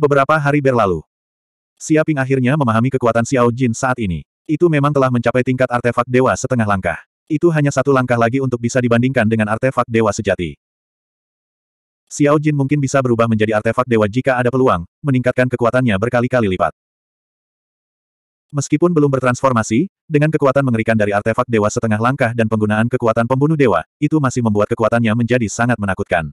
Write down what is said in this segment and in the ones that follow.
beberapa hari berlalu. Siaping akhirnya memahami kekuatan Xiao Jin saat ini. Itu memang telah mencapai tingkat artefak dewa setengah langkah. Itu hanya satu langkah lagi untuk bisa dibandingkan dengan artefak dewa sejati. Xiao Jin mungkin bisa berubah menjadi artefak dewa jika ada peluang, meningkatkan kekuatannya berkali-kali lipat. Meskipun belum bertransformasi, dengan kekuatan mengerikan dari artefak dewa setengah langkah dan penggunaan kekuatan pembunuh dewa, itu masih membuat kekuatannya menjadi sangat menakutkan.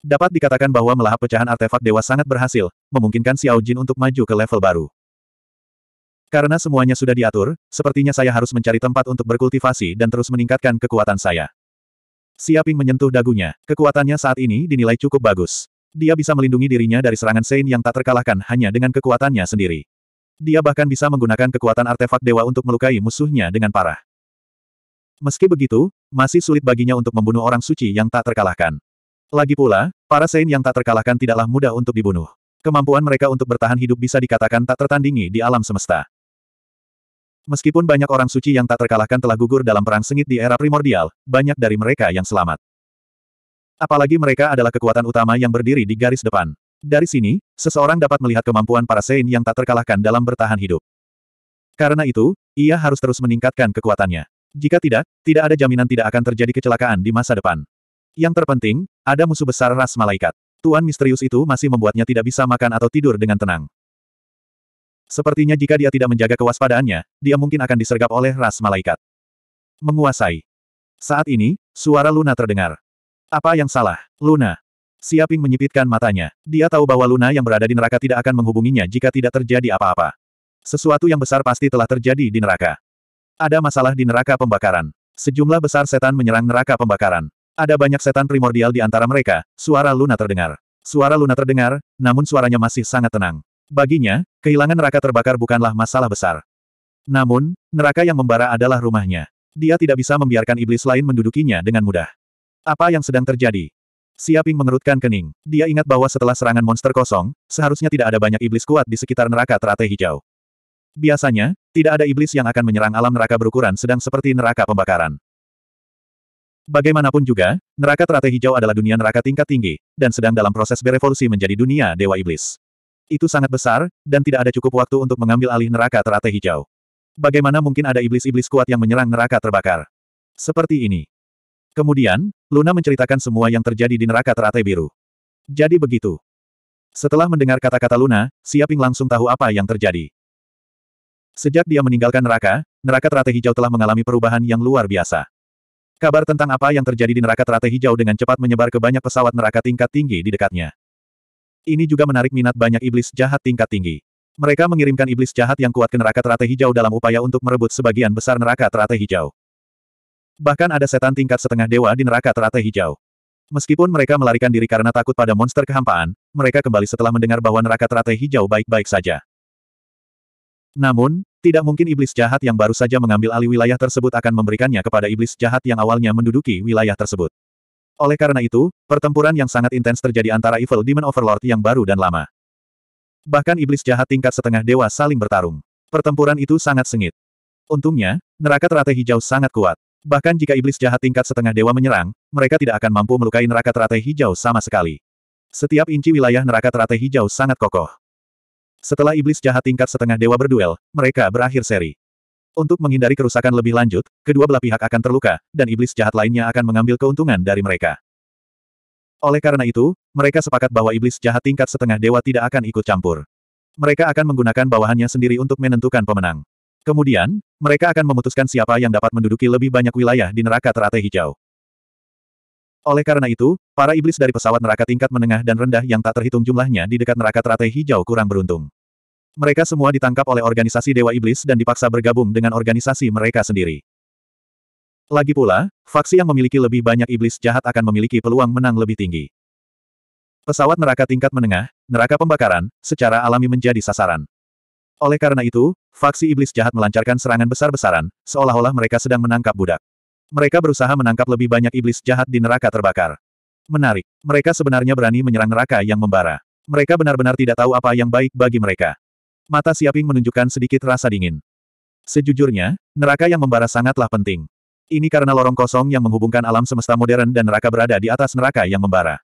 Dapat dikatakan bahwa melahap pecahan artefak dewa sangat berhasil, memungkinkan Xiao Jin untuk maju ke level baru. Karena semuanya sudah diatur, sepertinya saya harus mencari tempat untuk berkultivasi dan terus meningkatkan kekuatan saya. Siaping menyentuh dagunya, kekuatannya saat ini dinilai cukup bagus. Dia bisa melindungi dirinya dari serangan Sein yang tak terkalahkan hanya dengan kekuatannya sendiri. Dia bahkan bisa menggunakan kekuatan artefak dewa untuk melukai musuhnya dengan parah. Meski begitu, masih sulit baginya untuk membunuh orang suci yang tak terkalahkan. Lagi pula, para Saint yang tak terkalahkan tidaklah mudah untuk dibunuh. Kemampuan mereka untuk bertahan hidup bisa dikatakan tak tertandingi di alam semesta. Meskipun banyak orang suci yang tak terkalahkan telah gugur dalam perang sengit di era primordial, banyak dari mereka yang selamat. Apalagi mereka adalah kekuatan utama yang berdiri di garis depan. Dari sini, seseorang dapat melihat kemampuan para Saint yang tak terkalahkan dalam bertahan hidup. Karena itu, ia harus terus meningkatkan kekuatannya. Jika tidak, tidak ada jaminan tidak akan terjadi kecelakaan di masa depan. Yang terpenting, ada musuh besar ras malaikat. Tuan misterius itu masih membuatnya tidak bisa makan atau tidur dengan tenang. Sepertinya jika dia tidak menjaga kewaspadaannya, dia mungkin akan disergap oleh ras malaikat. Menguasai. Saat ini, suara Luna terdengar. Apa yang salah, Luna? Siaping menyipitkan matanya. Dia tahu bahwa Luna yang berada di neraka tidak akan menghubunginya jika tidak terjadi apa-apa. Sesuatu yang besar pasti telah terjadi di neraka. Ada masalah di neraka pembakaran. Sejumlah besar setan menyerang neraka pembakaran. Ada banyak setan primordial di antara mereka, suara Luna terdengar. Suara Luna terdengar, namun suaranya masih sangat tenang. Baginya, kehilangan neraka terbakar bukanlah masalah besar. Namun, neraka yang membara adalah rumahnya. Dia tidak bisa membiarkan iblis lain mendudukinya dengan mudah. Apa yang sedang terjadi? Siaping mengerutkan kening. Dia ingat bahwa setelah serangan monster kosong, seharusnya tidak ada banyak iblis kuat di sekitar neraka teratai hijau. Biasanya, tidak ada iblis yang akan menyerang alam neraka berukuran sedang seperti neraka pembakaran. Bagaimanapun juga, neraka teratai hijau adalah dunia neraka tingkat tinggi, dan sedang dalam proses berevolusi menjadi dunia Dewa Iblis. Itu sangat besar, dan tidak ada cukup waktu untuk mengambil alih neraka teratai hijau. Bagaimana mungkin ada iblis-iblis kuat yang menyerang neraka terbakar? Seperti ini. Kemudian, Luna menceritakan semua yang terjadi di neraka teratai biru. Jadi begitu. Setelah mendengar kata-kata Luna, Siaping langsung tahu apa yang terjadi. Sejak dia meninggalkan neraka, neraka teratai hijau telah mengalami perubahan yang luar biasa. Kabar tentang apa yang terjadi di neraka teratai hijau dengan cepat menyebar ke banyak pesawat neraka tingkat tinggi di dekatnya. Ini juga menarik minat banyak iblis jahat tingkat tinggi. Mereka mengirimkan iblis jahat yang kuat ke neraka teratai hijau dalam upaya untuk merebut sebagian besar neraka teratai hijau. Bahkan ada setan tingkat setengah dewa di neraka teratai hijau. Meskipun mereka melarikan diri karena takut pada monster kehampaan, mereka kembali setelah mendengar bahwa neraka teratai hijau baik-baik saja. Namun, tidak mungkin iblis jahat yang baru saja mengambil alih wilayah tersebut akan memberikannya kepada iblis jahat yang awalnya menduduki wilayah tersebut. Oleh karena itu, pertempuran yang sangat intens terjadi antara Evil Demon Overlord yang baru dan lama. Bahkan iblis jahat tingkat setengah dewa saling bertarung. Pertempuran itu sangat sengit. Untungnya, neraka teratai hijau sangat kuat. Bahkan jika iblis jahat tingkat setengah dewa menyerang, mereka tidak akan mampu melukai neraka teratai hijau sama sekali. Setiap inci wilayah neraka teratai hijau sangat kokoh. Setelah iblis jahat tingkat setengah dewa berduel, mereka berakhir seri. Untuk menghindari kerusakan lebih lanjut, kedua belah pihak akan terluka, dan iblis jahat lainnya akan mengambil keuntungan dari mereka. Oleh karena itu, mereka sepakat bahwa iblis jahat tingkat setengah dewa tidak akan ikut campur. Mereka akan menggunakan bawahannya sendiri untuk menentukan pemenang. Kemudian, mereka akan memutuskan siapa yang dapat menduduki lebih banyak wilayah di neraka teratai hijau. Oleh karena itu, para iblis dari pesawat neraka tingkat menengah dan rendah yang tak terhitung jumlahnya di dekat neraka teratai hijau kurang beruntung. Mereka semua ditangkap oleh organisasi Dewa Iblis dan dipaksa bergabung dengan organisasi mereka sendiri. Lagi pula, faksi yang memiliki lebih banyak iblis jahat akan memiliki peluang menang lebih tinggi. Pesawat neraka tingkat menengah, neraka pembakaran, secara alami menjadi sasaran. Oleh karena itu, faksi iblis jahat melancarkan serangan besar-besaran, seolah-olah mereka sedang menangkap budak. Mereka berusaha menangkap lebih banyak iblis jahat di neraka terbakar. Menarik. Mereka sebenarnya berani menyerang neraka yang membara. Mereka benar-benar tidak tahu apa yang baik bagi mereka. Mata Siaping menunjukkan sedikit rasa dingin. Sejujurnya, neraka yang membara sangatlah penting. Ini karena lorong kosong yang menghubungkan alam semesta modern dan neraka berada di atas neraka yang membara.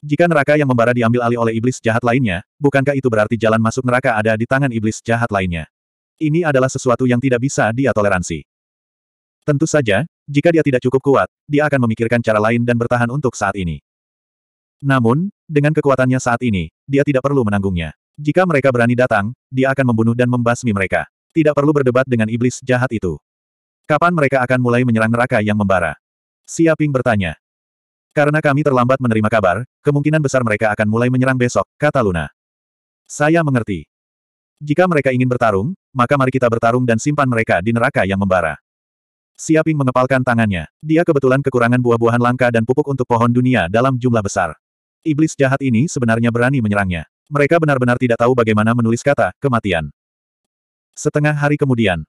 Jika neraka yang membara diambil alih oleh iblis jahat lainnya, bukankah itu berarti jalan masuk neraka ada di tangan iblis jahat lainnya? Ini adalah sesuatu yang tidak bisa dia toleransi. Tentu saja, jika dia tidak cukup kuat, dia akan memikirkan cara lain dan bertahan untuk saat ini. Namun, dengan kekuatannya saat ini, dia tidak perlu menanggungnya. Jika mereka berani datang, dia akan membunuh dan membasmi mereka. Tidak perlu berdebat dengan iblis jahat itu. Kapan mereka akan mulai menyerang neraka yang membara? Siaping bertanya. Karena kami terlambat menerima kabar, kemungkinan besar mereka akan mulai menyerang besok, kata Luna. Saya mengerti. Jika mereka ingin bertarung, maka mari kita bertarung dan simpan mereka di neraka yang membara. Siaping mengepalkan tangannya. Dia kebetulan kekurangan buah-buahan langka dan pupuk untuk pohon dunia dalam jumlah besar. Iblis jahat ini sebenarnya berani menyerangnya. Mereka benar-benar tidak tahu bagaimana menulis kata, kematian. Setengah hari kemudian.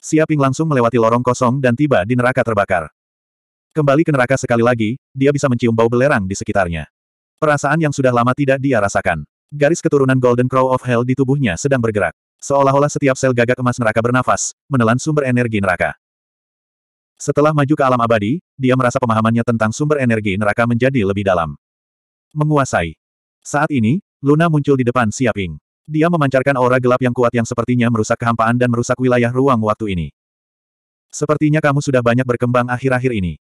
Siaping langsung melewati lorong kosong dan tiba di neraka terbakar. Kembali ke neraka sekali lagi, dia bisa mencium bau belerang di sekitarnya. Perasaan yang sudah lama tidak dia rasakan. Garis keturunan Golden Crow of Hell di tubuhnya sedang bergerak. Seolah-olah setiap sel gagak emas neraka bernafas, menelan sumber energi neraka. Setelah maju ke alam abadi, dia merasa pemahamannya tentang sumber energi neraka menjadi lebih dalam. Menguasai. Saat ini, Luna muncul di depan Siaping. Dia memancarkan aura gelap yang kuat yang sepertinya merusak kehampaan dan merusak wilayah ruang waktu ini. Sepertinya kamu sudah banyak berkembang akhir-akhir ini.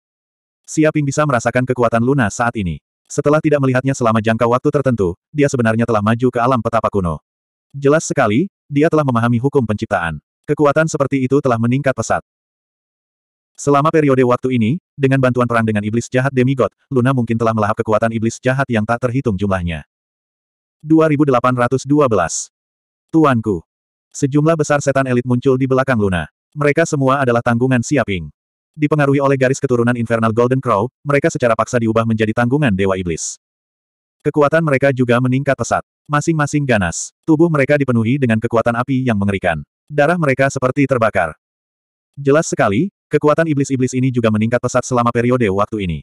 Siaping bisa merasakan kekuatan Luna saat ini. Setelah tidak melihatnya selama jangka waktu tertentu, dia sebenarnya telah maju ke alam petapa kuno. Jelas sekali, dia telah memahami hukum penciptaan. Kekuatan seperti itu telah meningkat pesat. Selama periode waktu ini, dengan bantuan perang dengan iblis jahat demigod, Luna mungkin telah melahap kekuatan iblis jahat yang tak terhitung jumlahnya. 2812 Tuanku. Sejumlah besar setan elit muncul di belakang Luna. Mereka semua adalah tanggungan Siaping. Dipengaruhi oleh garis keturunan Infernal Golden Crow, mereka secara paksa diubah menjadi tanggungan Dewa Iblis. Kekuatan mereka juga meningkat pesat. Masing-masing ganas. Tubuh mereka dipenuhi dengan kekuatan api yang mengerikan. Darah mereka seperti terbakar. Jelas sekali, Kekuatan iblis-iblis ini juga meningkat pesat selama periode waktu ini.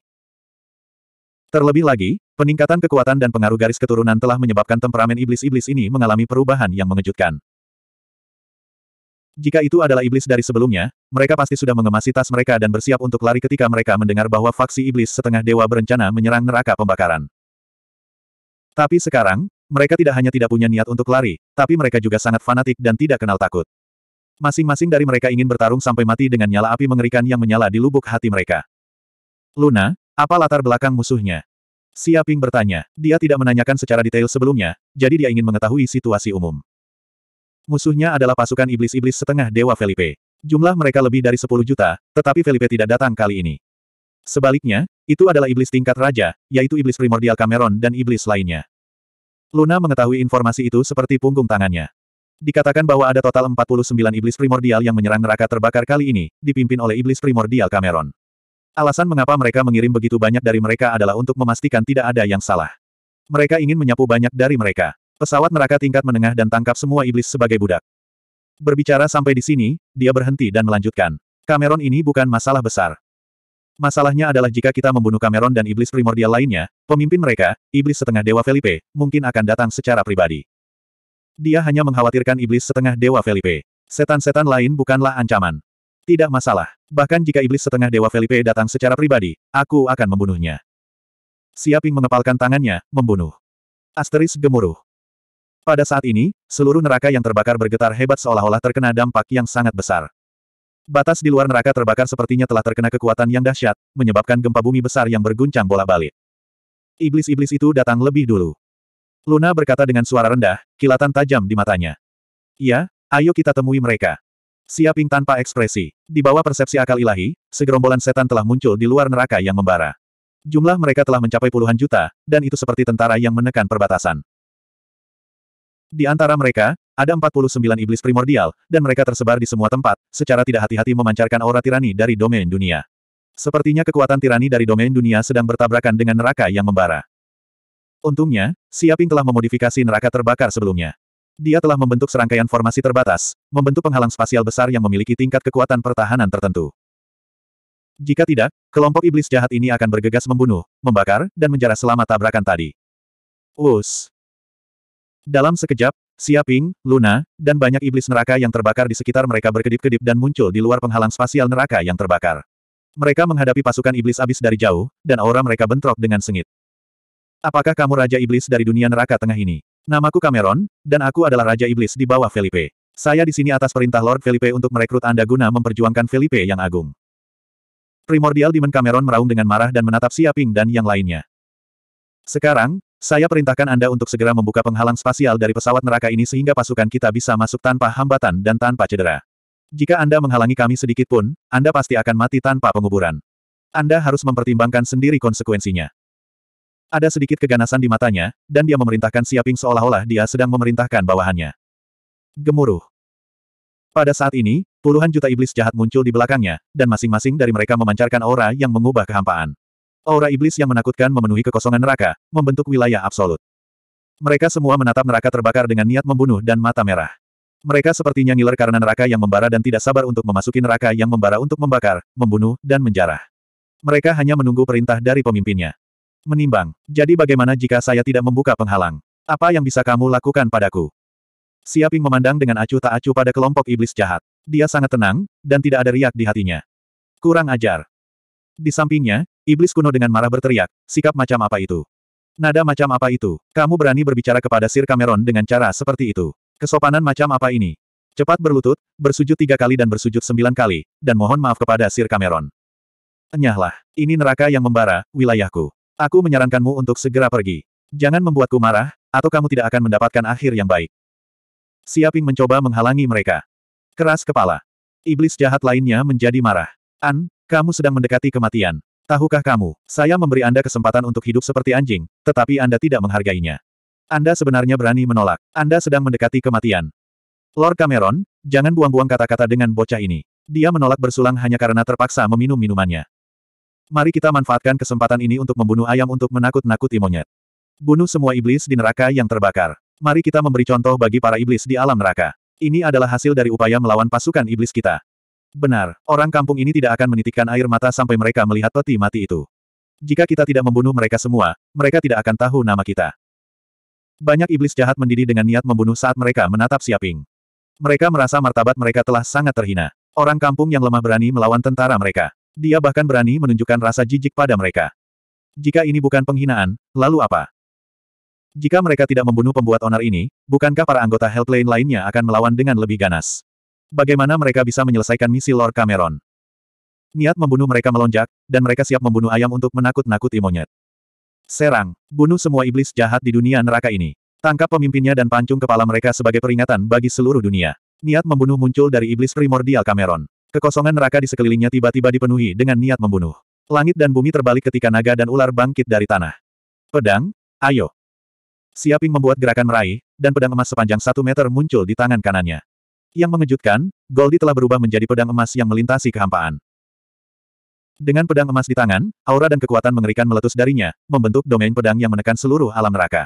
Terlebih lagi, peningkatan kekuatan dan pengaruh garis keturunan telah menyebabkan temperamen iblis-iblis ini mengalami perubahan yang mengejutkan. Jika itu adalah iblis dari sebelumnya, mereka pasti sudah mengemasi tas mereka dan bersiap untuk lari ketika mereka mendengar bahwa faksi iblis setengah dewa berencana menyerang neraka pembakaran. Tapi sekarang, mereka tidak hanya tidak punya niat untuk lari, tapi mereka juga sangat fanatik dan tidak kenal takut. Masing-masing dari mereka ingin bertarung sampai mati dengan nyala api mengerikan yang menyala di lubuk hati mereka. Luna, apa latar belakang musuhnya? Siaping bertanya. Dia tidak menanyakan secara detail sebelumnya, jadi dia ingin mengetahui situasi umum. Musuhnya adalah pasukan iblis-iblis setengah Dewa Felipe. Jumlah mereka lebih dari 10 juta, tetapi Felipe tidak datang kali ini. Sebaliknya, itu adalah iblis tingkat raja, yaitu iblis primordial Cameron dan iblis lainnya. Luna mengetahui informasi itu seperti punggung tangannya. Dikatakan bahwa ada total 49 iblis primordial yang menyerang neraka terbakar kali ini, dipimpin oleh iblis primordial Cameron. Alasan mengapa mereka mengirim begitu banyak dari mereka adalah untuk memastikan tidak ada yang salah. Mereka ingin menyapu banyak dari mereka. Pesawat neraka tingkat menengah dan tangkap semua iblis sebagai budak. Berbicara sampai di sini, dia berhenti dan melanjutkan. Cameron ini bukan masalah besar. Masalahnya adalah jika kita membunuh Cameron dan iblis primordial lainnya, pemimpin mereka, iblis setengah Dewa Felipe, mungkin akan datang secara pribadi. Dia hanya mengkhawatirkan iblis setengah dewa Felipe. Setan-setan lain bukanlah ancaman. Tidak masalah. Bahkan jika iblis setengah dewa Felipe datang secara pribadi, aku akan membunuhnya. Siaping mengepalkan tangannya, membunuh. Asteris gemuruh. Pada saat ini, seluruh neraka yang terbakar bergetar hebat seolah-olah terkena dampak yang sangat besar. Batas di luar neraka terbakar sepertinya telah terkena kekuatan yang dahsyat, menyebabkan gempa bumi besar yang berguncang bola balik. Iblis-iblis itu datang lebih dulu. Luna berkata dengan suara rendah, kilatan tajam di matanya. Iya, ayo kita temui mereka. Siaping tanpa ekspresi. Di bawah persepsi akal ilahi, segerombolan setan telah muncul di luar neraka yang membara. Jumlah mereka telah mencapai puluhan juta, dan itu seperti tentara yang menekan perbatasan. Di antara mereka, ada 49 iblis primordial, dan mereka tersebar di semua tempat, secara tidak hati-hati memancarkan aura tirani dari domain dunia. Sepertinya kekuatan tirani dari domain dunia sedang bertabrakan dengan neraka yang membara. Untungnya, Siaping telah memodifikasi neraka terbakar sebelumnya. Dia telah membentuk serangkaian formasi terbatas, membentuk penghalang spasial besar yang memiliki tingkat kekuatan pertahanan tertentu. Jika tidak, kelompok iblis jahat ini akan bergegas membunuh, membakar, dan menjarah selama tabrakan tadi. Us. Dalam sekejap, Siaping, Luna, dan banyak iblis neraka yang terbakar di sekitar mereka berkedip-kedip dan muncul di luar penghalang spasial neraka yang terbakar. Mereka menghadapi pasukan iblis abis dari jauh, dan aura mereka bentrok dengan sengit. Apakah kamu Raja Iblis dari dunia neraka tengah ini? Namaku Cameron, dan aku adalah Raja Iblis di bawah Felipe. Saya di sini atas perintah Lord Felipe untuk merekrut Anda guna memperjuangkan Felipe yang agung. Primordial Demon Cameron meraung dengan marah dan menatap Siaping dan yang lainnya. Sekarang, saya perintahkan Anda untuk segera membuka penghalang spasial dari pesawat neraka ini sehingga pasukan kita bisa masuk tanpa hambatan dan tanpa cedera. Jika Anda menghalangi kami sedikit pun, Anda pasti akan mati tanpa penguburan. Anda harus mempertimbangkan sendiri konsekuensinya. Ada sedikit keganasan di matanya, dan dia memerintahkan Siaping seolah-olah dia sedang memerintahkan bawahannya. Gemuruh. Pada saat ini, puluhan juta iblis jahat muncul di belakangnya, dan masing-masing dari mereka memancarkan aura yang mengubah kehampaan. Aura iblis yang menakutkan memenuhi kekosongan neraka, membentuk wilayah absolut. Mereka semua menatap neraka terbakar dengan niat membunuh dan mata merah. Mereka sepertinya ngiler karena neraka yang membara dan tidak sabar untuk memasuki neraka yang membara untuk membakar, membunuh, dan menjarah. Mereka hanya menunggu perintah dari pemimpinnya. Menimbang. Jadi bagaimana jika saya tidak membuka penghalang? Apa yang bisa kamu lakukan padaku? Siaping memandang dengan acuh tak acuh pada kelompok iblis jahat. Dia sangat tenang, dan tidak ada riak di hatinya. Kurang ajar. Di sampingnya, iblis kuno dengan marah berteriak, sikap macam apa itu? Nada macam apa itu? Kamu berani berbicara kepada Sir Cameron dengan cara seperti itu. Kesopanan macam apa ini? Cepat berlutut, bersujud tiga kali dan bersujud sembilan kali, dan mohon maaf kepada Sir Cameron. Enyahlah, ini neraka yang membara, wilayahku. Aku menyarankanmu untuk segera pergi. Jangan membuatku marah, atau kamu tidak akan mendapatkan akhir yang baik. Siaping mencoba menghalangi mereka. Keras kepala. Iblis jahat lainnya menjadi marah. An, kamu sedang mendekati kematian. Tahukah kamu, saya memberi Anda kesempatan untuk hidup seperti anjing, tetapi Anda tidak menghargainya. Anda sebenarnya berani menolak. Anda sedang mendekati kematian. Lord Cameron, jangan buang-buang kata-kata dengan bocah ini. Dia menolak bersulang hanya karena terpaksa meminum minumannya. Mari kita manfaatkan kesempatan ini untuk membunuh ayam untuk menakut-nakuti monyet. Bunuh semua iblis di neraka yang terbakar. Mari kita memberi contoh bagi para iblis di alam neraka. Ini adalah hasil dari upaya melawan pasukan iblis kita. Benar, orang kampung ini tidak akan menitikkan air mata sampai mereka melihat peti mati itu. Jika kita tidak membunuh mereka semua, mereka tidak akan tahu nama kita. Banyak iblis jahat mendidih dengan niat membunuh saat mereka menatap Siaping. Mereka merasa martabat mereka telah sangat terhina. Orang kampung yang lemah berani melawan tentara mereka. Dia bahkan berani menunjukkan rasa jijik pada mereka. Jika ini bukan penghinaan, lalu apa? Jika mereka tidak membunuh pembuat onar ini, bukankah para anggota Hellplane lainnya akan melawan dengan lebih ganas? Bagaimana mereka bisa menyelesaikan misi Lord Cameron? Niat membunuh mereka melonjak, dan mereka siap membunuh ayam untuk menakut-nakuti monyet. Serang, bunuh semua iblis jahat di dunia neraka ini. Tangkap pemimpinnya dan pancung kepala mereka sebagai peringatan bagi seluruh dunia. Niat membunuh muncul dari iblis primordial Cameron. Kekosongan neraka di sekelilingnya tiba-tiba dipenuhi dengan niat membunuh. Langit dan bumi terbalik ketika naga dan ular bangkit dari tanah. Pedang, ayo. Siaping membuat gerakan meraih, dan pedang emas sepanjang satu meter muncul di tangan kanannya. Yang mengejutkan, Goldie telah berubah menjadi pedang emas yang melintasi kehampaan. Dengan pedang emas di tangan, aura dan kekuatan mengerikan meletus darinya, membentuk domain pedang yang menekan seluruh alam neraka.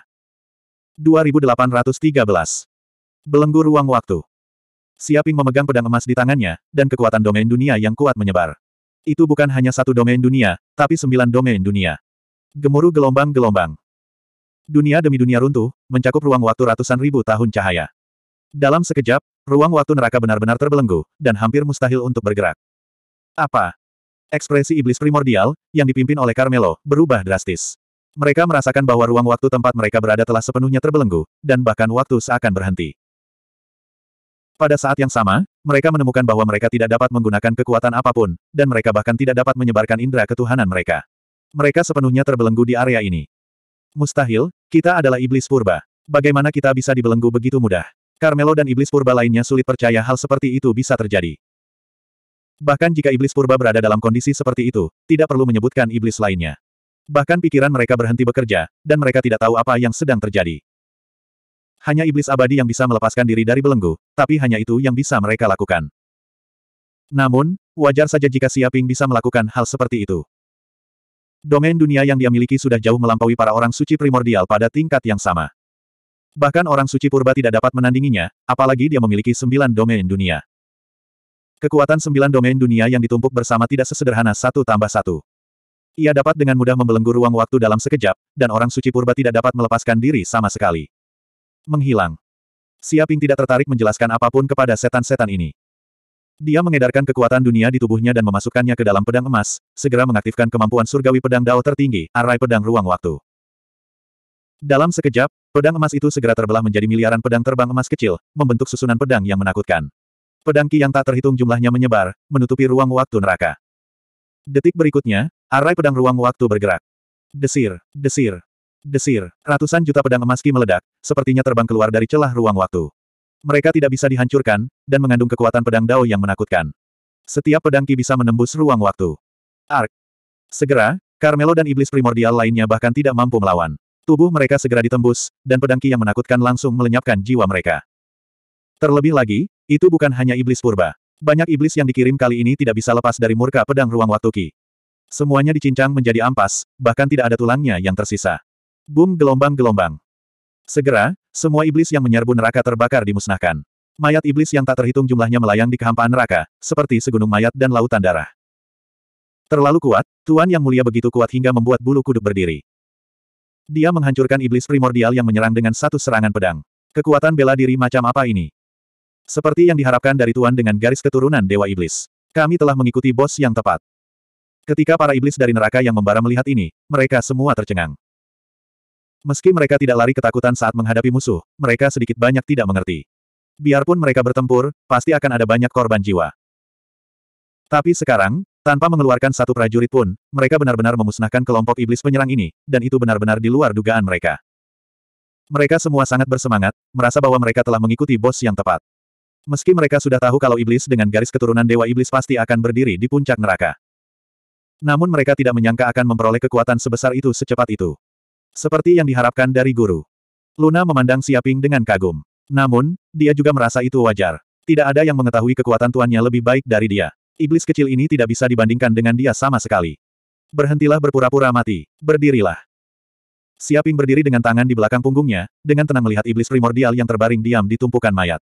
2813. Belenggu ruang waktu. Siaping memegang pedang emas di tangannya, dan kekuatan domain dunia yang kuat menyebar. Itu bukan hanya satu domain dunia, tapi sembilan domain dunia. Gemuruh gelombang-gelombang. Dunia demi dunia runtuh, mencakup ruang waktu ratusan ribu tahun cahaya. Dalam sekejap, ruang waktu neraka benar-benar terbelenggu, dan hampir mustahil untuk bergerak. Apa? Ekspresi iblis primordial, yang dipimpin oleh Carmelo, berubah drastis. Mereka merasakan bahwa ruang waktu tempat mereka berada telah sepenuhnya terbelenggu, dan bahkan waktu seakan berhenti. Pada saat yang sama, mereka menemukan bahwa mereka tidak dapat menggunakan kekuatan apapun, dan mereka bahkan tidak dapat menyebarkan indera ketuhanan mereka. Mereka sepenuhnya terbelenggu di area ini. Mustahil, kita adalah iblis purba. Bagaimana kita bisa dibelenggu begitu mudah? Carmelo dan iblis purba lainnya sulit percaya hal seperti itu bisa terjadi. Bahkan jika iblis purba berada dalam kondisi seperti itu, tidak perlu menyebutkan iblis lainnya. Bahkan pikiran mereka berhenti bekerja, dan mereka tidak tahu apa yang sedang terjadi. Hanya iblis abadi yang bisa melepaskan diri dari belenggu, tapi hanya itu yang bisa mereka lakukan. Namun, wajar saja jika Siaping bisa melakukan hal seperti itu. Domain dunia yang dia miliki sudah jauh melampaui para orang suci primordial pada tingkat yang sama. Bahkan orang suci purba tidak dapat menandinginya, apalagi dia memiliki sembilan domain dunia. Kekuatan sembilan domain dunia yang ditumpuk bersama tidak sesederhana satu tambah satu. Ia dapat dengan mudah membelenggu ruang waktu dalam sekejap, dan orang suci purba tidak dapat melepaskan diri sama sekali menghilang. Siaping tidak tertarik menjelaskan apapun kepada setan-setan ini. Dia mengedarkan kekuatan dunia di tubuhnya dan memasukkannya ke dalam pedang emas, segera mengaktifkan kemampuan surgawi pedang dao tertinggi, arai pedang ruang waktu. Dalam sekejap, pedang emas itu segera terbelah menjadi miliaran pedang terbang emas kecil, membentuk susunan pedang yang menakutkan. Pedang ki yang tak terhitung jumlahnya menyebar, menutupi ruang waktu neraka. Detik berikutnya, arai pedang ruang waktu bergerak. Desir, desir, Desir, ratusan juta pedang emas Ki meledak, sepertinya terbang keluar dari celah ruang waktu. Mereka tidak bisa dihancurkan, dan mengandung kekuatan pedang Dao yang menakutkan. Setiap pedang Ki bisa menembus ruang waktu. Ark. Segera, Carmelo dan iblis primordial lainnya bahkan tidak mampu melawan. Tubuh mereka segera ditembus, dan pedang Ki yang menakutkan langsung melenyapkan jiwa mereka. Terlebih lagi, itu bukan hanya iblis purba. Banyak iblis yang dikirim kali ini tidak bisa lepas dari murka pedang ruang waktu Ki. Semuanya dicincang menjadi ampas, bahkan tidak ada tulangnya yang tersisa. Boom gelombang-gelombang. Segera, semua iblis yang menyerbu neraka terbakar dimusnahkan. Mayat iblis yang tak terhitung jumlahnya melayang di kehampaan neraka, seperti segunung mayat dan lautan darah. Terlalu kuat, Tuan Yang Mulia begitu kuat hingga membuat bulu kuduk berdiri. Dia menghancurkan iblis primordial yang menyerang dengan satu serangan pedang. Kekuatan bela diri macam apa ini? Seperti yang diharapkan dari Tuan dengan garis keturunan Dewa Iblis. Kami telah mengikuti bos yang tepat. Ketika para iblis dari neraka yang membara melihat ini, mereka semua tercengang. Meski mereka tidak lari ketakutan saat menghadapi musuh, mereka sedikit banyak tidak mengerti. Biarpun mereka bertempur, pasti akan ada banyak korban jiwa. Tapi sekarang, tanpa mengeluarkan satu prajurit pun, mereka benar-benar memusnahkan kelompok iblis penyerang ini, dan itu benar-benar di luar dugaan mereka. Mereka semua sangat bersemangat, merasa bahwa mereka telah mengikuti bos yang tepat. Meski mereka sudah tahu kalau iblis dengan garis keturunan Dewa Iblis pasti akan berdiri di puncak neraka. Namun mereka tidak menyangka akan memperoleh kekuatan sebesar itu secepat itu. Seperti yang diharapkan dari guru. Luna memandang Siaping dengan kagum. Namun, dia juga merasa itu wajar. Tidak ada yang mengetahui kekuatan tuannya lebih baik dari dia. Iblis kecil ini tidak bisa dibandingkan dengan dia sama sekali. Berhentilah berpura-pura mati. Berdirilah. Siaping berdiri dengan tangan di belakang punggungnya, dengan tenang melihat iblis primordial yang terbaring diam di tumpukan mayat.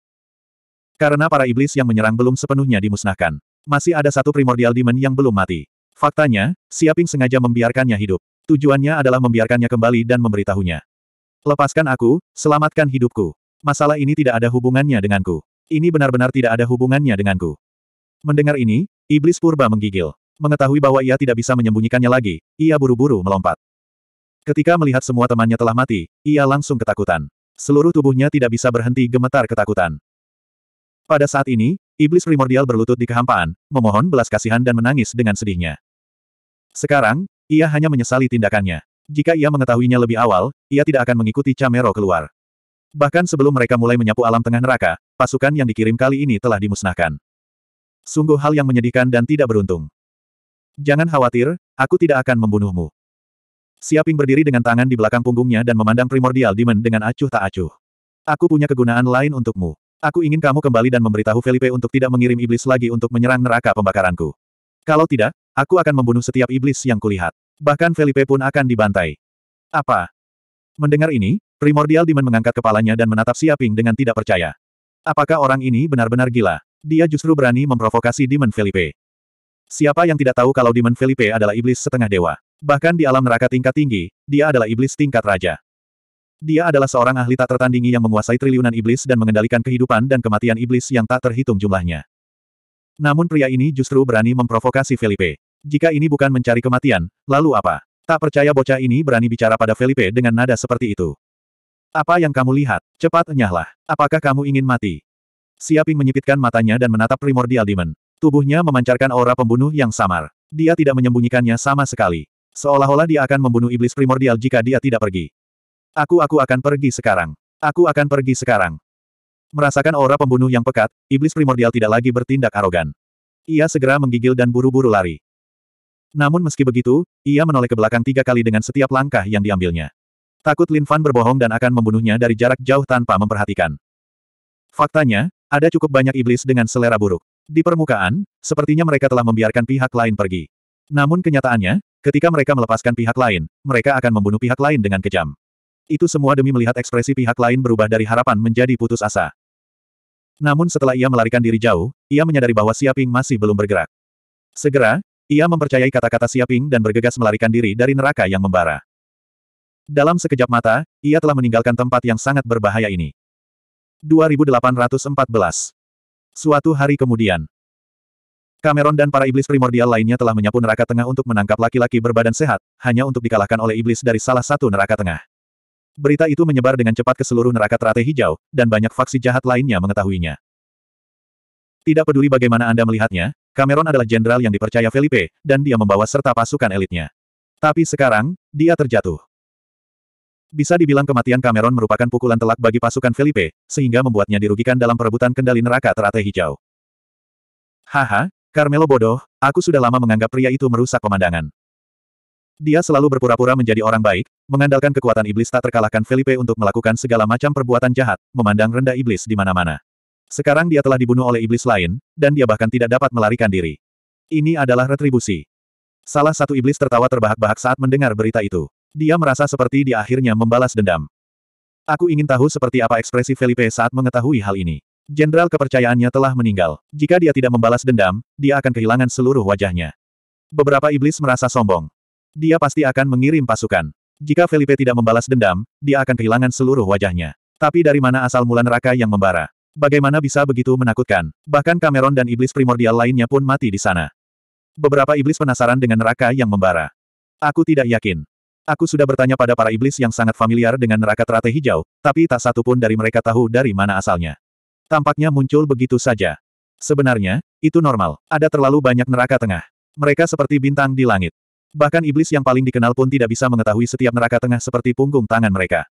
Karena para iblis yang menyerang belum sepenuhnya dimusnahkan. Masih ada satu primordial demon yang belum mati. Faktanya, Siaping sengaja membiarkannya hidup. Tujuannya adalah membiarkannya kembali dan memberitahunya. Lepaskan aku, selamatkan hidupku. Masalah ini tidak ada hubungannya denganku. Ini benar-benar tidak ada hubungannya denganku. Mendengar ini, Iblis Purba menggigil. Mengetahui bahwa ia tidak bisa menyembunyikannya lagi, ia buru-buru melompat. Ketika melihat semua temannya telah mati, ia langsung ketakutan. Seluruh tubuhnya tidak bisa berhenti gemetar ketakutan. Pada saat ini, iblis primordial berlutut di kehampaan, memohon belas kasihan dan menangis dengan sedihnya. Sekarang, ia hanya menyesali tindakannya. Jika ia mengetahuinya lebih awal, ia tidak akan mengikuti Camero keluar. Bahkan sebelum mereka mulai menyapu alam tengah neraka, pasukan yang dikirim kali ini telah dimusnahkan. Sungguh hal yang menyedihkan dan tidak beruntung. Jangan khawatir, aku tidak akan membunuhmu. Siaping berdiri dengan tangan di belakang punggungnya dan memandang primordial demon dengan acuh tak acuh. Aku punya kegunaan lain untukmu. Aku ingin kamu kembali dan memberitahu Felipe untuk tidak mengirim iblis lagi untuk menyerang neraka pembakaranku. Kalau tidak, Aku akan membunuh setiap iblis yang kulihat. Bahkan Felipe pun akan dibantai. Apa? Mendengar ini, primordial Demon mengangkat kepalanya dan menatap Siaping dengan tidak percaya. Apakah orang ini benar-benar gila? Dia justru berani memprovokasi Demon Felipe. Siapa yang tidak tahu kalau Demon Felipe adalah iblis setengah dewa? Bahkan di alam neraka tingkat tinggi, dia adalah iblis tingkat raja. Dia adalah seorang ahli tak tertandingi yang menguasai triliunan iblis dan mengendalikan kehidupan dan kematian iblis yang tak terhitung jumlahnya. Namun pria ini justru berani memprovokasi Felipe. Jika ini bukan mencari kematian, lalu apa? Tak percaya bocah ini berani bicara pada Felipe dengan nada seperti itu. Apa yang kamu lihat? Cepat enyahlah. Apakah kamu ingin mati? Siaping menyipitkan matanya dan menatap primordial demon. Tubuhnya memancarkan aura pembunuh yang samar. Dia tidak menyembunyikannya sama sekali. Seolah-olah dia akan membunuh iblis primordial jika dia tidak pergi. Aku aku akan pergi sekarang. Aku akan pergi sekarang. Merasakan aura pembunuh yang pekat, iblis primordial tidak lagi bertindak arogan. Ia segera menggigil dan buru-buru lari. Namun meski begitu, ia menoleh ke belakang tiga kali dengan setiap langkah yang diambilnya. Takut Lin Fan berbohong dan akan membunuhnya dari jarak jauh tanpa memperhatikan. Faktanya, ada cukup banyak iblis dengan selera buruk. Di permukaan, sepertinya mereka telah membiarkan pihak lain pergi. Namun kenyataannya, ketika mereka melepaskan pihak lain, mereka akan membunuh pihak lain dengan kejam. Itu semua demi melihat ekspresi pihak lain berubah dari harapan menjadi putus asa. Namun setelah ia melarikan diri jauh, ia menyadari bahwa Siaping masih belum bergerak. Segera, ia mempercayai kata-kata Siaping dan bergegas melarikan diri dari neraka yang membara. Dalam sekejap mata, ia telah meninggalkan tempat yang sangat berbahaya ini. 2814 Suatu hari kemudian, Cameron dan para iblis primordial lainnya telah menyapu neraka tengah untuk menangkap laki-laki berbadan sehat, hanya untuk dikalahkan oleh iblis dari salah satu neraka tengah. Berita itu menyebar dengan cepat ke seluruh neraka teratai hijau, dan banyak faksi jahat lainnya mengetahuinya. Tidak peduli bagaimana Anda melihatnya, Cameron adalah jenderal yang dipercaya Felipe, dan dia membawa serta pasukan elitnya. Tapi sekarang, dia terjatuh. Bisa dibilang kematian Cameron merupakan pukulan telak bagi pasukan Felipe, sehingga membuatnya dirugikan dalam perebutan kendali neraka teratai hijau. Haha, Carmelo bodoh, aku sudah lama menganggap pria itu merusak pemandangan. Dia selalu berpura-pura menjadi orang baik, mengandalkan kekuatan iblis tak terkalahkan Felipe untuk melakukan segala macam perbuatan jahat, memandang rendah iblis di mana-mana. Sekarang dia telah dibunuh oleh iblis lain, dan dia bahkan tidak dapat melarikan diri. Ini adalah retribusi. Salah satu iblis tertawa terbahak-bahak saat mendengar berita itu. Dia merasa seperti dia akhirnya membalas dendam. Aku ingin tahu seperti apa ekspresi Felipe saat mengetahui hal ini. Jenderal kepercayaannya telah meninggal. Jika dia tidak membalas dendam, dia akan kehilangan seluruh wajahnya. Beberapa iblis merasa sombong. Dia pasti akan mengirim pasukan. Jika Felipe tidak membalas dendam, dia akan kehilangan seluruh wajahnya. Tapi dari mana asal mula neraka yang membara? Bagaimana bisa begitu menakutkan? Bahkan Cameron dan iblis primordial lainnya pun mati di sana. Beberapa iblis penasaran dengan neraka yang membara. Aku tidak yakin. Aku sudah bertanya pada para iblis yang sangat familiar dengan neraka teratai hijau, tapi tak satu pun dari mereka tahu dari mana asalnya. Tampaknya muncul begitu saja. Sebenarnya, itu normal. Ada terlalu banyak neraka tengah. Mereka seperti bintang di langit. Bahkan iblis yang paling dikenal pun tidak bisa mengetahui setiap neraka tengah seperti punggung tangan mereka.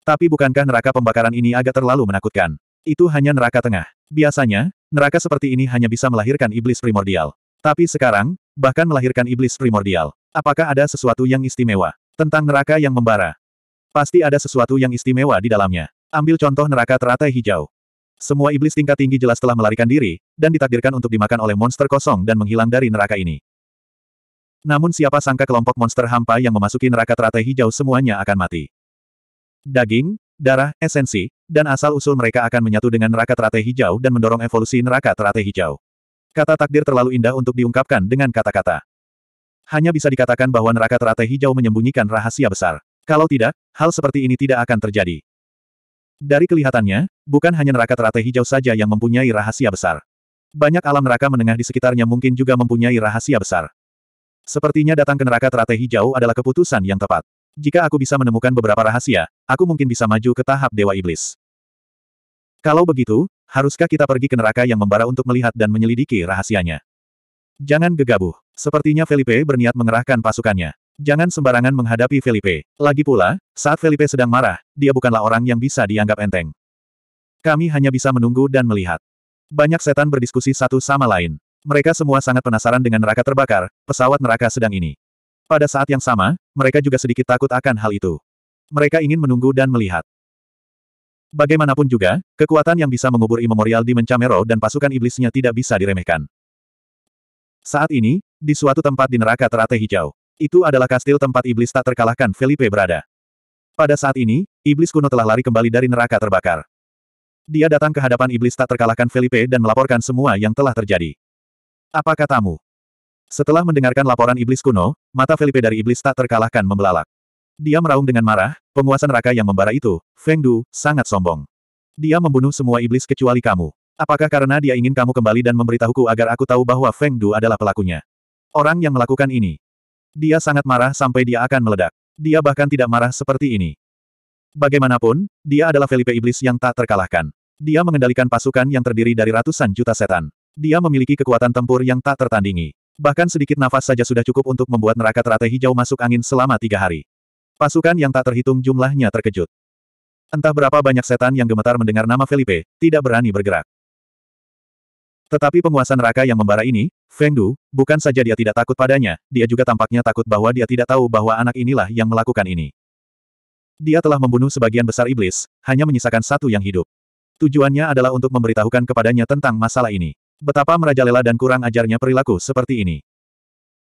Tapi bukankah neraka pembakaran ini agak terlalu menakutkan? Itu hanya neraka tengah. Biasanya, neraka seperti ini hanya bisa melahirkan iblis primordial. Tapi sekarang, bahkan melahirkan iblis primordial. Apakah ada sesuatu yang istimewa tentang neraka yang membara? Pasti ada sesuatu yang istimewa di dalamnya. Ambil contoh neraka teratai hijau. Semua iblis tingkat tinggi jelas telah melarikan diri, dan ditakdirkan untuk dimakan oleh monster kosong dan menghilang dari neraka ini. Namun siapa sangka kelompok monster hampa yang memasuki neraka teratai hijau semuanya akan mati. Daging, darah, esensi, dan asal-usul mereka akan menyatu dengan neraka teratai hijau dan mendorong evolusi neraka teratai hijau. Kata takdir terlalu indah untuk diungkapkan dengan kata-kata. Hanya bisa dikatakan bahwa neraka teratai hijau menyembunyikan rahasia besar. Kalau tidak, hal seperti ini tidak akan terjadi. Dari kelihatannya, bukan hanya neraka teratai hijau saja yang mempunyai rahasia besar. Banyak alam neraka menengah di sekitarnya mungkin juga mempunyai rahasia besar. Sepertinya datang ke neraka teratai hijau adalah keputusan yang tepat. Jika aku bisa menemukan beberapa rahasia, aku mungkin bisa maju ke tahap Dewa Iblis. Kalau begitu, haruskah kita pergi ke neraka yang membara untuk melihat dan menyelidiki rahasianya? Jangan gegabah. Sepertinya Felipe berniat mengerahkan pasukannya. Jangan sembarangan menghadapi Felipe. Lagi pula, saat Felipe sedang marah, dia bukanlah orang yang bisa dianggap enteng. Kami hanya bisa menunggu dan melihat. Banyak setan berdiskusi satu sama lain. Mereka semua sangat penasaran dengan neraka terbakar, pesawat neraka sedang ini. Pada saat yang sama, mereka juga sedikit takut akan hal itu. Mereka ingin menunggu dan melihat. Bagaimanapun juga, kekuatan yang bisa mengubur Immemorial di Mencamero dan pasukan iblisnya tidak bisa diremehkan. Saat ini, di suatu tempat di neraka teratai hijau. Itu adalah kastil tempat iblis tak terkalahkan Felipe berada. Pada saat ini, iblis kuno telah lari kembali dari neraka terbakar. Dia datang ke hadapan iblis tak terkalahkan Felipe dan melaporkan semua yang telah terjadi. Apa katamu? Setelah mendengarkan laporan iblis kuno, mata Felipe dari iblis tak terkalahkan membelalak. Dia meraung dengan marah, penguasa neraka yang membara itu, Feng Du, sangat sombong. Dia membunuh semua iblis kecuali kamu. Apakah karena dia ingin kamu kembali dan memberitahuku agar aku tahu bahwa Feng Du adalah pelakunya? Orang yang melakukan ini. Dia sangat marah sampai dia akan meledak. Dia bahkan tidak marah seperti ini. Bagaimanapun, dia adalah Felipe Iblis yang tak terkalahkan. Dia mengendalikan pasukan yang terdiri dari ratusan juta setan. Dia memiliki kekuatan tempur yang tak tertandingi. Bahkan sedikit nafas saja sudah cukup untuk membuat neraka teratai hijau masuk angin selama tiga hari. Pasukan yang tak terhitung jumlahnya terkejut. Entah berapa banyak setan yang gemetar mendengar nama Felipe, tidak berani bergerak. Tetapi penguasa neraka yang membara ini, Feng Du, bukan saja dia tidak takut padanya, dia juga tampaknya takut bahwa dia tidak tahu bahwa anak inilah yang melakukan ini. Dia telah membunuh sebagian besar iblis, hanya menyisakan satu yang hidup. Tujuannya adalah untuk memberitahukan kepadanya tentang masalah ini. Betapa merajalela dan kurang ajarnya perilaku seperti ini.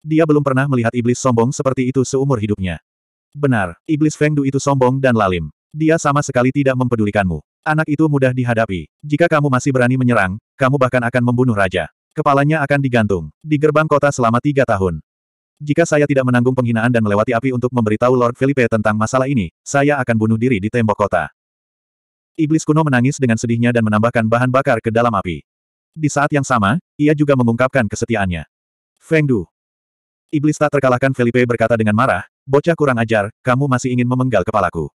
Dia belum pernah melihat iblis sombong seperti itu seumur hidupnya. Benar, iblis Feng Du itu sombong dan lalim. Dia sama sekali tidak mempedulikanmu. Anak itu mudah dihadapi. Jika kamu masih berani menyerang, kamu bahkan akan membunuh raja. Kepalanya akan digantung di gerbang kota selama tiga tahun. Jika saya tidak menanggung penghinaan dan melewati api untuk memberitahu Lord Felipe tentang masalah ini, saya akan bunuh diri di tembok kota. Iblis kuno menangis dengan sedihnya dan menambahkan bahan bakar ke dalam api. Di saat yang sama, ia juga mengungkapkan kesetiaannya. Feng Du. Iblis tak terkalahkan Felipe berkata dengan marah, bocah kurang ajar, kamu masih ingin memenggal kepalaku.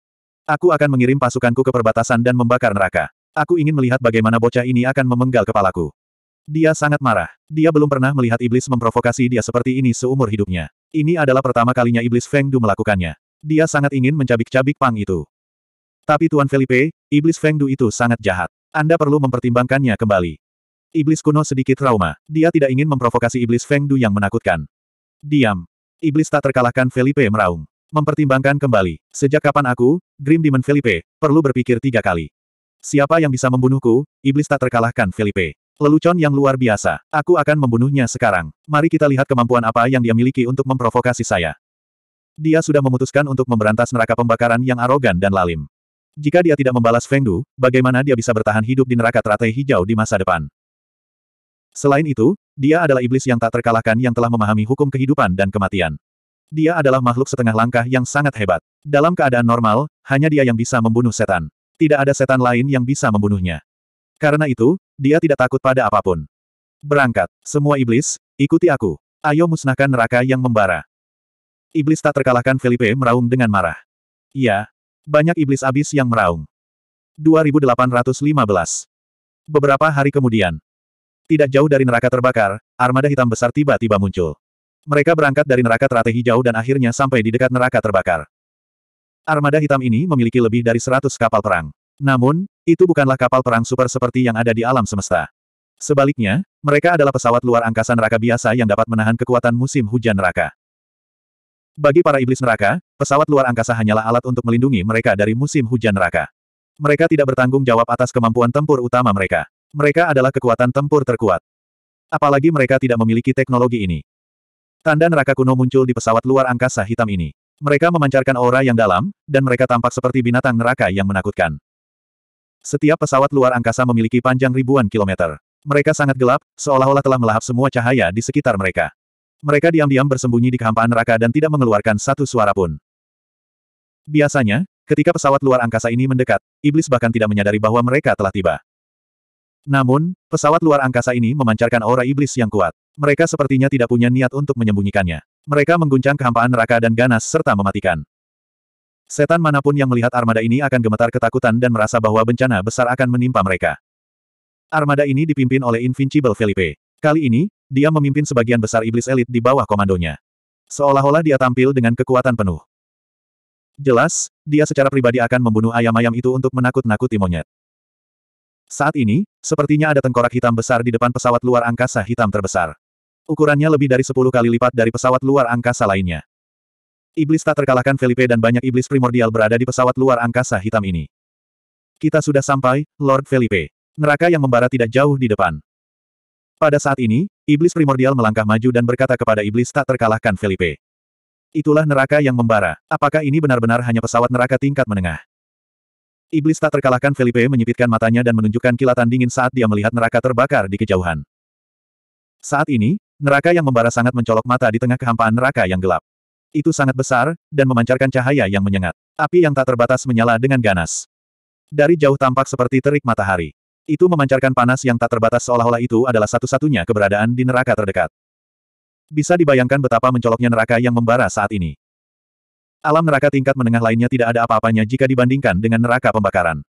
Aku akan mengirim pasukanku ke perbatasan dan membakar neraka. Aku ingin melihat bagaimana bocah ini akan memenggal kepalaku. Dia sangat marah. Dia belum pernah melihat iblis memprovokasi dia seperti ini seumur hidupnya. Ini adalah pertama kalinya iblis Feng Du melakukannya. Dia sangat ingin mencabik-cabik Pang itu. Tapi Tuan Felipe, iblis Feng Du itu sangat jahat. Anda perlu mempertimbangkannya kembali. Iblis kuno sedikit trauma. Dia tidak ingin memprovokasi iblis Feng Du yang menakutkan. Diam. Iblis tak terkalahkan Felipe meraung. Mempertimbangkan kembali. Sejak kapan aku, Grim Demon Felipe, perlu berpikir tiga kali. Siapa yang bisa membunuhku, iblis tak terkalahkan Felipe. Lelucon yang luar biasa. Aku akan membunuhnya sekarang. Mari kita lihat kemampuan apa yang dia miliki untuk memprovokasi saya. Dia sudah memutuskan untuk memberantas neraka pembakaran yang arogan dan lalim. Jika dia tidak membalas Fengdu, bagaimana dia bisa bertahan hidup di neraka teratai hijau di masa depan? Selain itu, dia adalah iblis yang tak terkalahkan yang telah memahami hukum kehidupan dan kematian. Dia adalah makhluk setengah langkah yang sangat hebat. Dalam keadaan normal, hanya dia yang bisa membunuh setan. Tidak ada setan lain yang bisa membunuhnya. Karena itu, dia tidak takut pada apapun. Berangkat, semua iblis, ikuti aku. Ayo musnahkan neraka yang membara. Iblis tak terkalahkan Felipe meraung dengan marah. Ya, banyak iblis abis yang meraung. 2815 Beberapa hari kemudian, tidak jauh dari neraka terbakar, armada hitam besar tiba-tiba muncul. Mereka berangkat dari neraka teratai hijau dan akhirnya sampai di dekat neraka terbakar. Armada hitam ini memiliki lebih dari 100 kapal perang. Namun, itu bukanlah kapal perang super seperti yang ada di alam semesta. Sebaliknya, mereka adalah pesawat luar angkasa neraka biasa yang dapat menahan kekuatan musim hujan neraka. Bagi para iblis neraka, pesawat luar angkasa hanyalah alat untuk melindungi mereka dari musim hujan neraka. Mereka tidak bertanggung jawab atas kemampuan tempur utama mereka. Mereka adalah kekuatan tempur terkuat. Apalagi mereka tidak memiliki teknologi ini. Tanda neraka kuno muncul di pesawat luar angkasa hitam ini. Mereka memancarkan aura yang dalam, dan mereka tampak seperti binatang neraka yang menakutkan. Setiap pesawat luar angkasa memiliki panjang ribuan kilometer. Mereka sangat gelap, seolah-olah telah melahap semua cahaya di sekitar mereka. Mereka diam-diam bersembunyi di kehampaan neraka dan tidak mengeluarkan satu suara pun. Biasanya, ketika pesawat luar angkasa ini mendekat, iblis bahkan tidak menyadari bahwa mereka telah tiba. Namun, pesawat luar angkasa ini memancarkan aura iblis yang kuat. Mereka sepertinya tidak punya niat untuk menyembunyikannya. Mereka mengguncang kehampaan neraka dan ganas serta mematikan. Setan manapun yang melihat armada ini akan gemetar ketakutan dan merasa bahwa bencana besar akan menimpa mereka. Armada ini dipimpin oleh Invincible Felipe. Kali ini, dia memimpin sebagian besar iblis elit di bawah komandonya. Seolah-olah dia tampil dengan kekuatan penuh. Jelas, dia secara pribadi akan membunuh ayam-ayam itu untuk menakut-nakuti monyet. Saat ini, sepertinya ada tengkorak hitam besar di depan pesawat luar angkasa hitam terbesar. Ukurannya lebih dari 10 kali lipat dari pesawat luar angkasa lainnya. Iblis tak terkalahkan Felipe dan banyak iblis primordial berada di pesawat luar angkasa hitam ini. Kita sudah sampai, Lord Felipe. Neraka yang membara tidak jauh di depan. Pada saat ini, iblis primordial melangkah maju dan berkata kepada iblis tak terkalahkan Felipe. Itulah neraka yang membara. Apakah ini benar-benar hanya pesawat neraka tingkat menengah? Iblis tak terkalahkan Felipe menyipitkan matanya dan menunjukkan kilatan dingin saat dia melihat neraka terbakar di kejauhan. Saat ini, neraka yang membara sangat mencolok mata di tengah kehampaan neraka yang gelap. Itu sangat besar, dan memancarkan cahaya yang menyengat. Api yang tak terbatas menyala dengan ganas. Dari jauh tampak seperti terik matahari. Itu memancarkan panas yang tak terbatas seolah-olah itu adalah satu-satunya keberadaan di neraka terdekat. Bisa dibayangkan betapa mencoloknya neraka yang membara saat ini. Alam neraka tingkat menengah lainnya tidak ada apa-apanya jika dibandingkan dengan neraka pembakaran.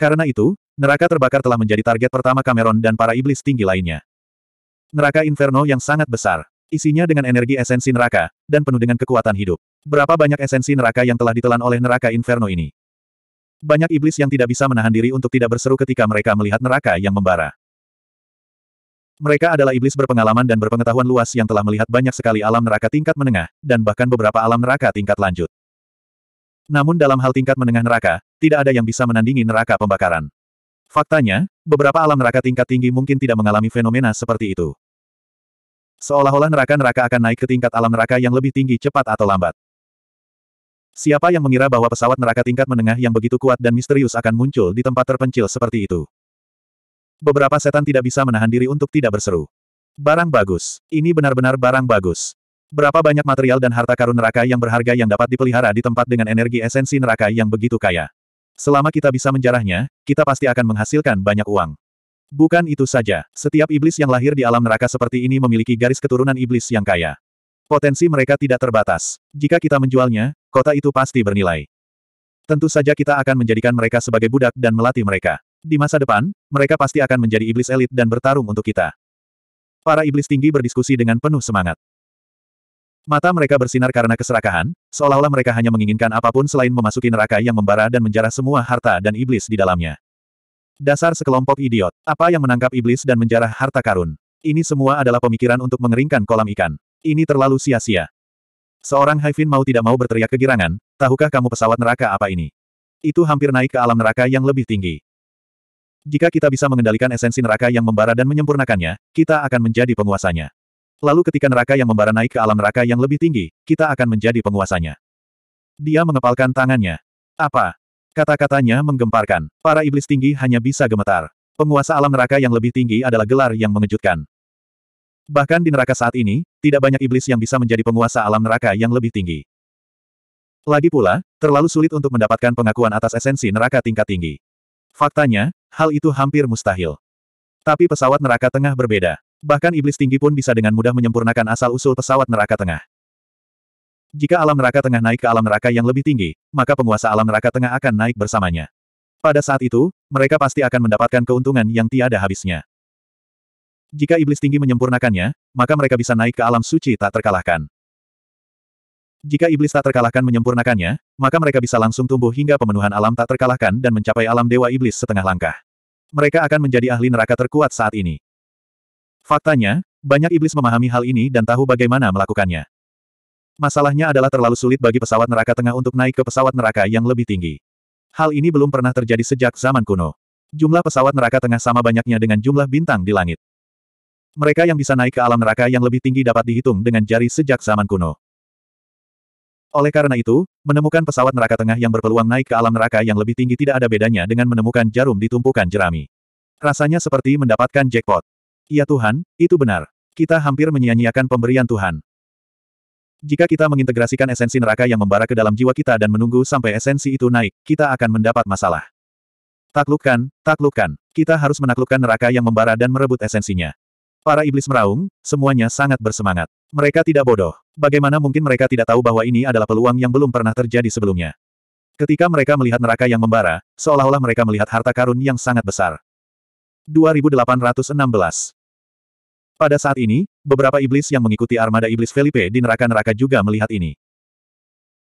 Karena itu, neraka terbakar telah menjadi target pertama Cameron dan para iblis tinggi lainnya. Neraka Inferno yang sangat besar. Isinya dengan energi esensi neraka, dan penuh dengan kekuatan hidup. Berapa banyak esensi neraka yang telah ditelan oleh neraka Inferno ini? Banyak iblis yang tidak bisa menahan diri untuk tidak berseru ketika mereka melihat neraka yang membara. Mereka adalah iblis berpengalaman dan berpengetahuan luas yang telah melihat banyak sekali alam neraka tingkat menengah, dan bahkan beberapa alam neraka tingkat lanjut. Namun dalam hal tingkat menengah neraka, tidak ada yang bisa menandingi neraka pembakaran. Faktanya, beberapa alam neraka tingkat tinggi mungkin tidak mengalami fenomena seperti itu. Seolah-olah neraka-neraka akan naik ke tingkat alam neraka yang lebih tinggi cepat atau lambat. Siapa yang mengira bahwa pesawat neraka tingkat menengah yang begitu kuat dan misterius akan muncul di tempat terpencil seperti itu? beberapa setan tidak bisa menahan diri untuk tidak berseru. Barang bagus. Ini benar-benar barang bagus. Berapa banyak material dan harta karun neraka yang berharga yang dapat dipelihara di tempat dengan energi esensi neraka yang begitu kaya. Selama kita bisa menjarahnya, kita pasti akan menghasilkan banyak uang. Bukan itu saja, setiap iblis yang lahir di alam neraka seperti ini memiliki garis keturunan iblis yang kaya. Potensi mereka tidak terbatas. Jika kita menjualnya, kota itu pasti bernilai. Tentu saja kita akan menjadikan mereka sebagai budak dan melatih mereka. Di masa depan, mereka pasti akan menjadi iblis elit dan bertarung untuk kita. Para iblis tinggi berdiskusi dengan penuh semangat. Mata mereka bersinar karena keserakahan, seolah-olah mereka hanya menginginkan apapun selain memasuki neraka yang membara dan menjarah semua harta dan iblis di dalamnya. Dasar sekelompok idiot, apa yang menangkap iblis dan menjarah harta karun? Ini semua adalah pemikiran untuk mengeringkan kolam ikan. Ini terlalu sia-sia. Seorang Haifin mau tidak mau berteriak kegirangan, tahukah kamu pesawat neraka apa ini? Itu hampir naik ke alam neraka yang lebih tinggi. Jika kita bisa mengendalikan esensi neraka yang membara dan menyempurnakannya, kita akan menjadi penguasanya. Lalu ketika neraka yang membara naik ke alam neraka yang lebih tinggi, kita akan menjadi penguasanya. Dia mengepalkan tangannya. Apa? Kata-katanya menggemparkan. Para iblis tinggi hanya bisa gemetar. Penguasa alam neraka yang lebih tinggi adalah gelar yang mengejutkan. Bahkan di neraka saat ini, tidak banyak iblis yang bisa menjadi penguasa alam neraka yang lebih tinggi. Lagi pula, terlalu sulit untuk mendapatkan pengakuan atas esensi neraka tingkat tinggi. Faktanya, hal itu hampir mustahil. Tapi pesawat neraka tengah berbeda. Bahkan iblis tinggi pun bisa dengan mudah menyempurnakan asal-usul pesawat neraka tengah. Jika alam neraka tengah naik ke alam neraka yang lebih tinggi, maka penguasa alam neraka tengah akan naik bersamanya. Pada saat itu, mereka pasti akan mendapatkan keuntungan yang tiada habisnya. Jika iblis tinggi menyempurnakannya, maka mereka bisa naik ke alam suci tak terkalahkan. Jika iblis tak terkalahkan menyempurnakannya, maka mereka bisa langsung tumbuh hingga pemenuhan alam tak terkalahkan dan mencapai alam dewa iblis setengah langkah. Mereka akan menjadi ahli neraka terkuat saat ini. Faktanya, banyak iblis memahami hal ini dan tahu bagaimana melakukannya. Masalahnya adalah terlalu sulit bagi pesawat neraka tengah untuk naik ke pesawat neraka yang lebih tinggi. Hal ini belum pernah terjadi sejak zaman kuno. Jumlah pesawat neraka tengah sama banyaknya dengan jumlah bintang di langit. Mereka yang bisa naik ke alam neraka yang lebih tinggi dapat dihitung dengan jari sejak zaman kuno. Oleh karena itu, menemukan pesawat neraka tengah yang berpeluang naik ke alam neraka yang lebih tinggi tidak ada bedanya dengan menemukan jarum di tumpukan jerami. Rasanya seperti mendapatkan jackpot. Ya Tuhan, itu benar. Kita hampir menyia-nyiakan pemberian Tuhan. Jika kita mengintegrasikan esensi neraka yang membara ke dalam jiwa kita dan menunggu sampai esensi itu naik, kita akan mendapat masalah. Taklukkan, taklukkan. Kita harus menaklukkan neraka yang membara dan merebut esensinya. Para iblis meraung, semuanya sangat bersemangat. Mereka tidak bodoh. Bagaimana mungkin mereka tidak tahu bahwa ini adalah peluang yang belum pernah terjadi sebelumnya. Ketika mereka melihat neraka yang membara, seolah-olah mereka melihat harta karun yang sangat besar. 2816 Pada saat ini, beberapa iblis yang mengikuti armada iblis Felipe di neraka-neraka juga melihat ini.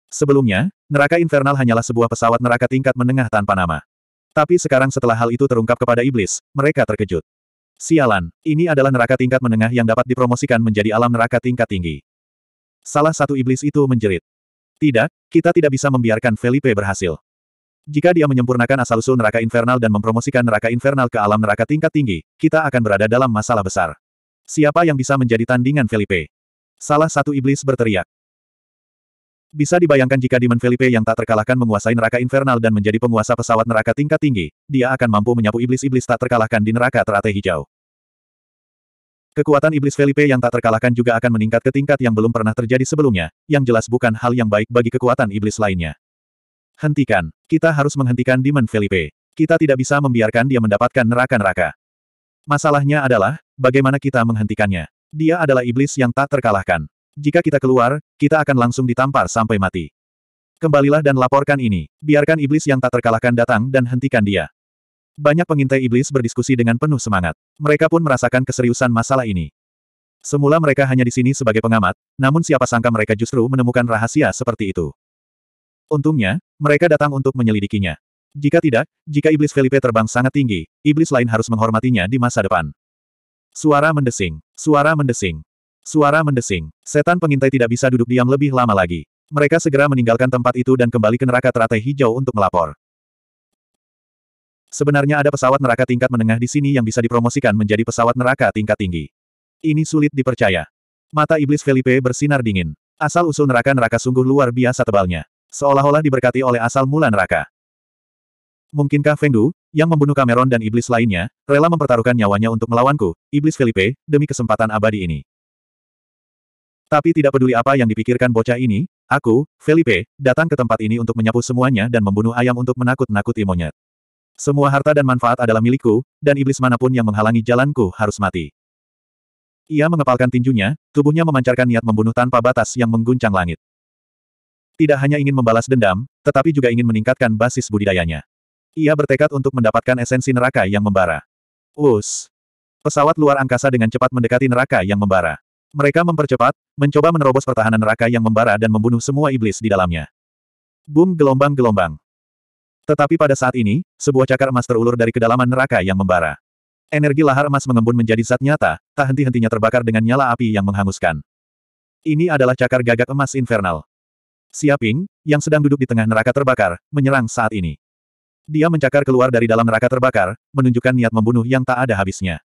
Sebelumnya, neraka infernal hanyalah sebuah pesawat neraka tingkat menengah tanpa nama. Tapi sekarang setelah hal itu terungkap kepada iblis, mereka terkejut. Sialan, ini adalah neraka tingkat menengah yang dapat dipromosikan menjadi alam neraka tingkat tinggi. Salah satu iblis itu menjerit. Tidak, kita tidak bisa membiarkan Felipe berhasil. Jika dia menyempurnakan asal-usul neraka infernal dan mempromosikan neraka infernal ke alam neraka tingkat tinggi, kita akan berada dalam masalah besar. Siapa yang bisa menjadi tandingan Felipe? Salah satu iblis berteriak. Bisa dibayangkan jika Demon Felipe yang tak terkalahkan menguasai neraka infernal dan menjadi penguasa pesawat neraka tingkat tinggi, dia akan mampu menyapu iblis-iblis tak terkalahkan di neraka teratai hijau. Kekuatan iblis Felipe yang tak terkalahkan juga akan meningkat ke tingkat yang belum pernah terjadi sebelumnya, yang jelas bukan hal yang baik bagi kekuatan iblis lainnya. Hentikan. Kita harus menghentikan Demon Felipe. Kita tidak bisa membiarkan dia mendapatkan neraka-neraka. Masalahnya adalah, bagaimana kita menghentikannya. Dia adalah iblis yang tak terkalahkan. Jika kita keluar, kita akan langsung ditampar sampai mati. Kembalilah dan laporkan ini. Biarkan iblis yang tak terkalahkan datang dan hentikan dia. Banyak pengintai iblis berdiskusi dengan penuh semangat. Mereka pun merasakan keseriusan masalah ini. Semula mereka hanya di sini sebagai pengamat, namun siapa sangka mereka justru menemukan rahasia seperti itu. Untungnya, mereka datang untuk menyelidikinya. Jika tidak, jika iblis Felipe terbang sangat tinggi, iblis lain harus menghormatinya di masa depan. Suara mendesing, suara mendesing, suara mendesing. Setan pengintai tidak bisa duduk diam lebih lama lagi. Mereka segera meninggalkan tempat itu dan kembali ke neraka teratai hijau untuk melapor. Sebenarnya ada pesawat neraka tingkat menengah di sini yang bisa dipromosikan menjadi pesawat neraka tingkat tinggi. Ini sulit dipercaya. Mata iblis Felipe bersinar dingin. Asal-usul neraka-neraka sungguh luar biasa tebalnya. Seolah-olah diberkati oleh asal mula neraka. Mungkinkah Fengdu, yang membunuh Cameron dan iblis lainnya, rela mempertaruhkan nyawanya untuk melawanku, iblis Felipe, demi kesempatan abadi ini? Tapi tidak peduli apa yang dipikirkan bocah ini, aku, Felipe, datang ke tempat ini untuk menyapu semuanya dan membunuh ayam untuk menakut-nakuti monyet. Semua harta dan manfaat adalah milikku, dan iblis manapun yang menghalangi jalanku harus mati. Ia mengepalkan tinjunya, tubuhnya memancarkan niat membunuh tanpa batas yang mengguncang langit. Tidak hanya ingin membalas dendam, tetapi juga ingin meningkatkan basis budidayanya. Ia bertekad untuk mendapatkan esensi neraka yang membara. Us. Pesawat luar angkasa dengan cepat mendekati neraka yang membara. Mereka mempercepat, mencoba menerobos pertahanan neraka yang membara dan membunuh semua iblis di dalamnya. Boom gelombang-gelombang. Tetapi pada saat ini, sebuah cakar emas terulur dari kedalaman neraka yang membara. Energi lahar emas mengembun menjadi zat nyata, tak henti-hentinya terbakar dengan nyala api yang menghanguskan. Ini adalah cakar gagak emas infernal. Siaping, yang sedang duduk di tengah neraka terbakar, menyerang saat ini. Dia mencakar keluar dari dalam neraka terbakar, menunjukkan niat membunuh yang tak ada habisnya.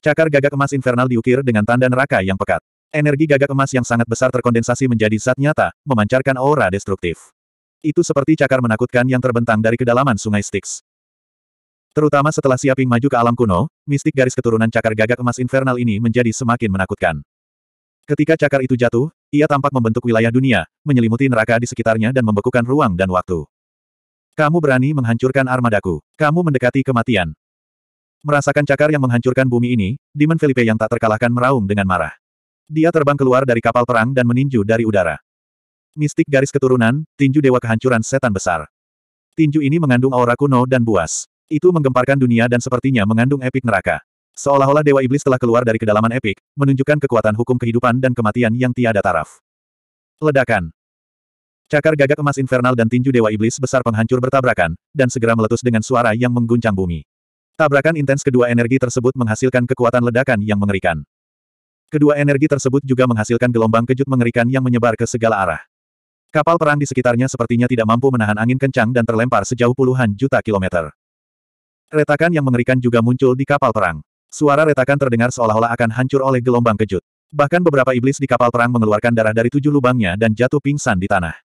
Cakar gagak emas infernal diukir dengan tanda neraka yang pekat. Energi gagak emas yang sangat besar terkondensasi menjadi zat nyata, memancarkan aura destruktif. Itu seperti cakar menakutkan yang terbentang dari kedalaman sungai Styx. Terutama setelah Siaping maju ke alam kuno, mistik garis keturunan cakar gagak emas infernal ini menjadi semakin menakutkan. Ketika cakar itu jatuh, ia tampak membentuk wilayah dunia, menyelimuti neraka di sekitarnya dan membekukan ruang dan waktu. Kamu berani menghancurkan armadaku. Kamu mendekati kematian. Merasakan cakar yang menghancurkan bumi ini, Demon Felipe yang tak terkalahkan meraung dengan marah. Dia terbang keluar dari kapal perang dan meninju dari udara. Mistik garis keturunan, tinju dewa kehancuran setan besar. Tinju ini mengandung aura kuno dan buas. Itu menggemparkan dunia dan sepertinya mengandung epik neraka. Seolah-olah Dewa Iblis telah keluar dari kedalaman epik, menunjukkan kekuatan hukum kehidupan dan kematian yang tiada taraf. Ledakan. Cakar gagak emas infernal dan tinju Dewa Iblis besar penghancur bertabrakan, dan segera meletus dengan suara yang mengguncang bumi. Tabrakan intens kedua energi tersebut menghasilkan kekuatan ledakan yang mengerikan. Kedua energi tersebut juga menghasilkan gelombang kejut mengerikan yang menyebar ke segala arah. Kapal perang di sekitarnya sepertinya tidak mampu menahan angin kencang dan terlempar sejauh puluhan juta kilometer. Retakan yang mengerikan juga muncul di kapal perang. Suara retakan terdengar seolah-olah akan hancur oleh gelombang kejut. Bahkan beberapa iblis di kapal perang mengeluarkan darah dari tujuh lubangnya dan jatuh pingsan di tanah.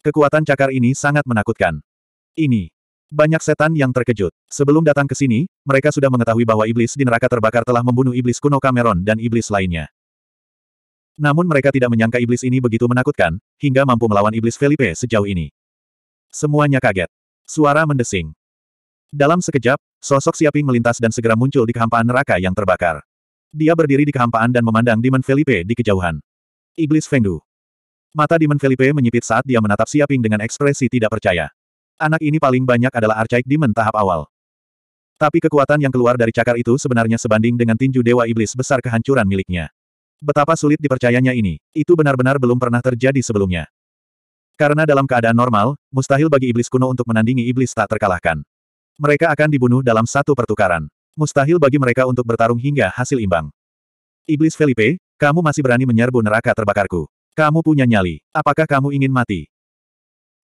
Kekuatan cakar ini sangat menakutkan. Ini. Banyak setan yang terkejut. Sebelum datang ke sini, mereka sudah mengetahui bahwa iblis di neraka terbakar telah membunuh iblis kuno Cameron dan iblis lainnya. Namun mereka tidak menyangka iblis ini begitu menakutkan, hingga mampu melawan iblis Felipe sejauh ini. Semuanya kaget. Suara mendesing. Dalam sekejap, sosok Siaping melintas dan segera muncul di kehampaan neraka yang terbakar. Dia berdiri di kehampaan dan memandang Demon Felipe di kejauhan. Iblis Fengdu. Mata Demon Felipe menyipit saat dia menatap Siaping dengan ekspresi tidak percaya. Anak ini paling banyak adalah Archaic Demon tahap awal. Tapi kekuatan yang keluar dari cakar itu sebenarnya sebanding dengan tinju Dewa Iblis besar kehancuran miliknya. Betapa sulit dipercayanya ini. Itu benar-benar belum pernah terjadi sebelumnya. Karena dalam keadaan normal, mustahil bagi iblis kuno untuk menandingi iblis tak terkalahkan. Mereka akan dibunuh dalam satu pertukaran. Mustahil bagi mereka untuk bertarung hingga hasil imbang. Iblis Felipe, kamu masih berani menyerbu neraka terbakarku. Kamu punya nyali. Apakah kamu ingin mati?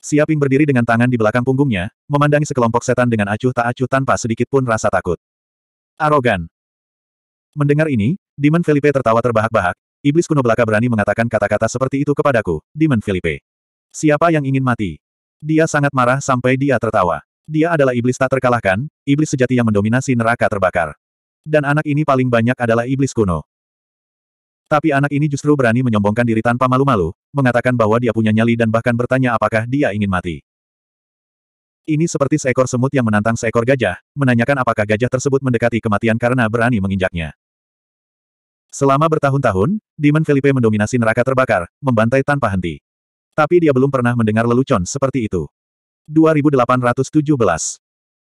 Siaping berdiri dengan tangan di belakang punggungnya, memandangi sekelompok setan dengan acuh tak acuh tanpa sedikit pun rasa takut. Arogan. Mendengar ini, Demon Felipe tertawa terbahak-bahak, iblis kuno belaka berani mengatakan kata-kata seperti itu kepadaku, Demon Felipe. Siapa yang ingin mati? Dia sangat marah sampai dia tertawa. Dia adalah iblis tak terkalahkan, iblis sejati yang mendominasi neraka terbakar. Dan anak ini paling banyak adalah iblis kuno. Tapi anak ini justru berani menyombongkan diri tanpa malu-malu, mengatakan bahwa dia punya nyali dan bahkan bertanya apakah dia ingin mati. Ini seperti seekor semut yang menantang seekor gajah, menanyakan apakah gajah tersebut mendekati kematian karena berani menginjaknya. Selama bertahun-tahun, Demon Felipe mendominasi neraka terbakar, membantai tanpa henti. Tapi dia belum pernah mendengar lelucon seperti itu. 2817.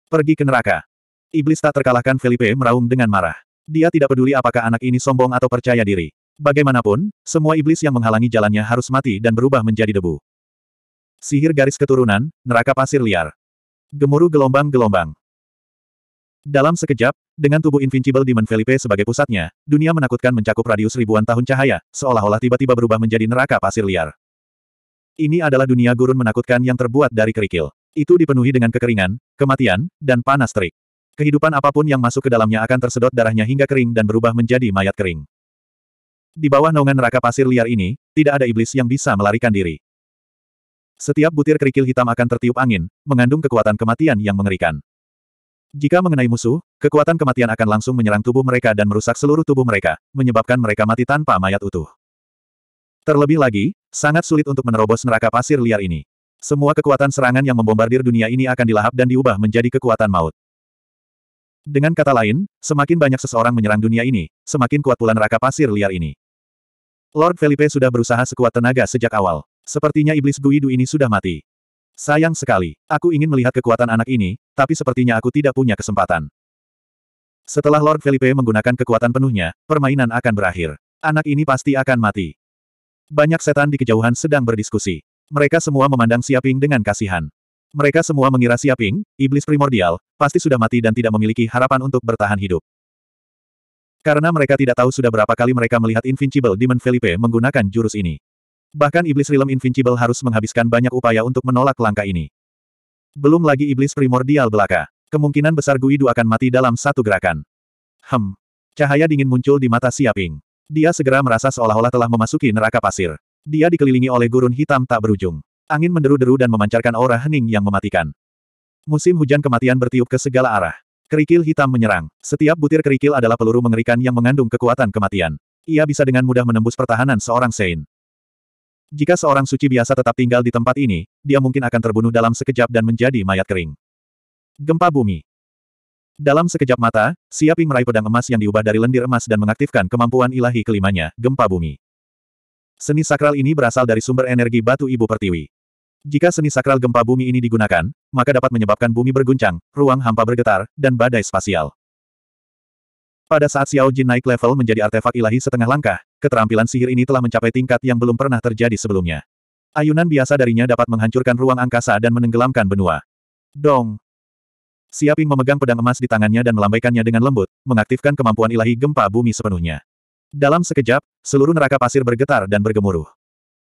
Pergi ke neraka. Iblis tak terkalahkan Felipe meraung dengan marah. Dia tidak peduli apakah anak ini sombong atau percaya diri. Bagaimanapun, semua iblis yang menghalangi jalannya harus mati dan berubah menjadi debu. Sihir garis keturunan, neraka pasir liar. Gemuruh gelombang-gelombang. Dalam sekejap, dengan tubuh Invincible Demon Felipe sebagai pusatnya, dunia menakutkan mencakup radius ribuan tahun cahaya, seolah-olah tiba-tiba berubah menjadi neraka pasir liar. Ini adalah dunia gurun menakutkan yang terbuat dari kerikil. Itu dipenuhi dengan kekeringan, kematian, dan panas terik. Kehidupan apapun yang masuk ke dalamnya akan tersedot darahnya hingga kering dan berubah menjadi mayat kering. Di bawah naungan neraka pasir liar ini, tidak ada iblis yang bisa melarikan diri. Setiap butir kerikil hitam akan tertiup angin, mengandung kekuatan kematian yang mengerikan. Jika mengenai musuh, kekuatan kematian akan langsung menyerang tubuh mereka dan merusak seluruh tubuh mereka, menyebabkan mereka mati tanpa mayat utuh. Terlebih lagi, sangat sulit untuk menerobos neraka pasir liar ini. Semua kekuatan serangan yang membombardir dunia ini akan dilahap dan diubah menjadi kekuatan maut. Dengan kata lain, semakin banyak seseorang menyerang dunia ini, semakin kuat pula neraka pasir liar ini. Lord Felipe sudah berusaha sekuat tenaga sejak awal. Sepertinya iblis Guidu ini sudah mati. Sayang sekali, aku ingin melihat kekuatan anak ini, tapi sepertinya aku tidak punya kesempatan. Setelah Lord Felipe menggunakan kekuatan penuhnya, permainan akan berakhir. Anak ini pasti akan mati. Banyak setan di kejauhan sedang berdiskusi. Mereka semua memandang Siaping dengan kasihan. Mereka semua mengira Siaping, iblis primordial, pasti sudah mati dan tidak memiliki harapan untuk bertahan hidup. Karena mereka tidak tahu sudah berapa kali mereka melihat Invincible Demon Felipe menggunakan jurus ini. Bahkan iblis Realm Invincible harus menghabiskan banyak upaya untuk menolak langkah ini. Belum lagi iblis primordial belaka. Kemungkinan besar Guidu akan mati dalam satu gerakan. Hem. Cahaya dingin muncul di mata Siaping. Dia segera merasa seolah-olah telah memasuki neraka pasir. Dia dikelilingi oleh gurun hitam tak berujung. Angin menderu-deru dan memancarkan aura hening yang mematikan. Musim hujan kematian bertiup ke segala arah. Kerikil hitam menyerang. Setiap butir kerikil adalah peluru mengerikan yang mengandung kekuatan kematian. Ia bisa dengan mudah menembus pertahanan seorang Sein. Jika seorang suci biasa tetap tinggal di tempat ini, dia mungkin akan terbunuh dalam sekejap dan menjadi mayat kering. Gempa bumi. Dalam sekejap mata, Siaping meraih pedang emas yang diubah dari lendir emas dan mengaktifkan kemampuan ilahi kelimanya, gempa bumi. Seni sakral ini berasal dari sumber energi batu ibu pertiwi. Jika seni sakral gempa bumi ini digunakan, maka dapat menyebabkan bumi berguncang, ruang hampa bergetar, dan badai spasial. Pada saat Xiao Jin naik level menjadi artefak ilahi setengah langkah, keterampilan sihir ini telah mencapai tingkat yang belum pernah terjadi sebelumnya. Ayunan biasa darinya dapat menghancurkan ruang angkasa dan menenggelamkan benua. Dong! Siaping memegang pedang emas di tangannya dan melambaikannya dengan lembut, mengaktifkan kemampuan ilahi gempa bumi sepenuhnya. Dalam sekejap, seluruh neraka pasir bergetar dan bergemuruh.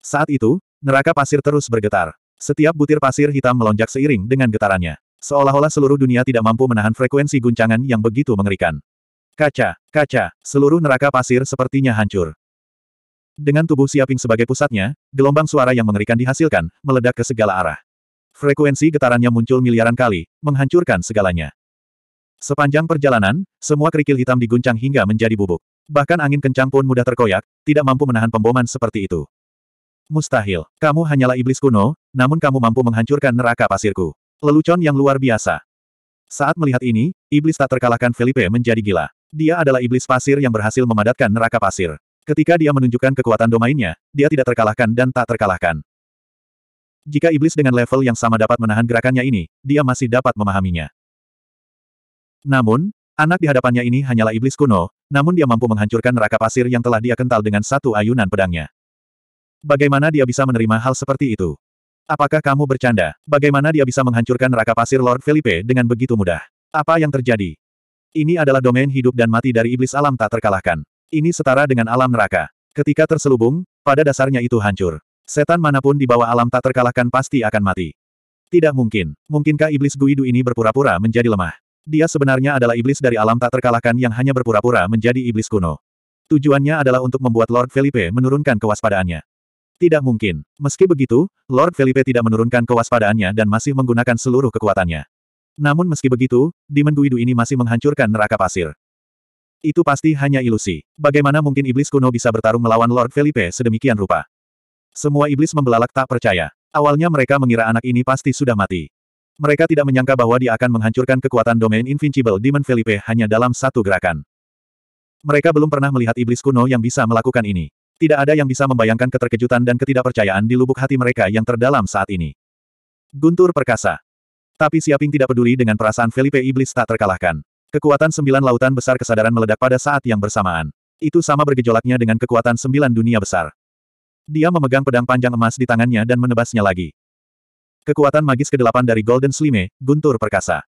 Saat itu, neraka pasir terus bergetar. Setiap butir pasir hitam melonjak seiring dengan getarannya. Seolah-olah seluruh dunia tidak mampu menahan frekuensi guncangan yang begitu mengerikan. Kaca, kaca, seluruh neraka pasir sepertinya hancur. Dengan tubuh Siaping sebagai pusatnya, gelombang suara yang mengerikan dihasilkan, meledak ke segala arah. Frekuensi getarannya muncul miliaran kali, menghancurkan segalanya. Sepanjang perjalanan, semua kerikil hitam diguncang hingga menjadi bubuk. Bahkan angin kencang pun mudah terkoyak, tidak mampu menahan pemboman seperti itu. Mustahil, kamu hanyalah iblis kuno, namun kamu mampu menghancurkan neraka pasirku. Lelucon yang luar biasa. Saat melihat ini, iblis tak terkalahkan Felipe menjadi gila. Dia adalah iblis pasir yang berhasil memadatkan neraka pasir. Ketika dia menunjukkan kekuatan domainnya, dia tidak terkalahkan dan tak terkalahkan. Jika iblis dengan level yang sama dapat menahan gerakannya ini, dia masih dapat memahaminya. Namun, anak di hadapannya ini hanyalah iblis kuno, namun dia mampu menghancurkan neraka pasir yang telah dia kental dengan satu ayunan pedangnya. Bagaimana dia bisa menerima hal seperti itu? Apakah kamu bercanda? Bagaimana dia bisa menghancurkan raka pasir Lord Felipe dengan begitu mudah? Apa yang terjadi? Ini adalah domain hidup dan mati dari iblis alam tak terkalahkan. Ini setara dengan alam neraka. Ketika terselubung, pada dasarnya itu hancur. Setan manapun di bawah alam tak terkalahkan pasti akan mati. Tidak mungkin. Mungkinkah iblis Guidu ini berpura-pura menjadi lemah? Dia sebenarnya adalah iblis dari alam tak terkalahkan yang hanya berpura-pura menjadi iblis kuno. Tujuannya adalah untuk membuat Lord Felipe menurunkan kewaspadaannya. Tidak mungkin. Meski begitu, Lord Felipe tidak menurunkan kewaspadaannya dan masih menggunakan seluruh kekuatannya. Namun meski begitu, Demon Guido ini masih menghancurkan neraka pasir. Itu pasti hanya ilusi. Bagaimana mungkin iblis kuno bisa bertarung melawan Lord Felipe sedemikian rupa? Semua iblis membelalak tak percaya. Awalnya mereka mengira anak ini pasti sudah mati. Mereka tidak menyangka bahwa dia akan menghancurkan kekuatan domain Invincible Demon Felipe hanya dalam satu gerakan. Mereka belum pernah melihat iblis kuno yang bisa melakukan ini. Tidak ada yang bisa membayangkan keterkejutan dan ketidakpercayaan di lubuk hati mereka yang terdalam saat ini. Guntur perkasa. Tapi Siaping tidak peduli dengan perasaan Felipe Iblis tak terkalahkan. Kekuatan sembilan lautan besar kesadaran meledak pada saat yang bersamaan. Itu sama bergejolaknya dengan kekuatan sembilan dunia besar. Dia memegang pedang panjang emas di tangannya dan menebasnya lagi. Kekuatan magis kedelapan dari Golden Slime, Guntur Perkasa.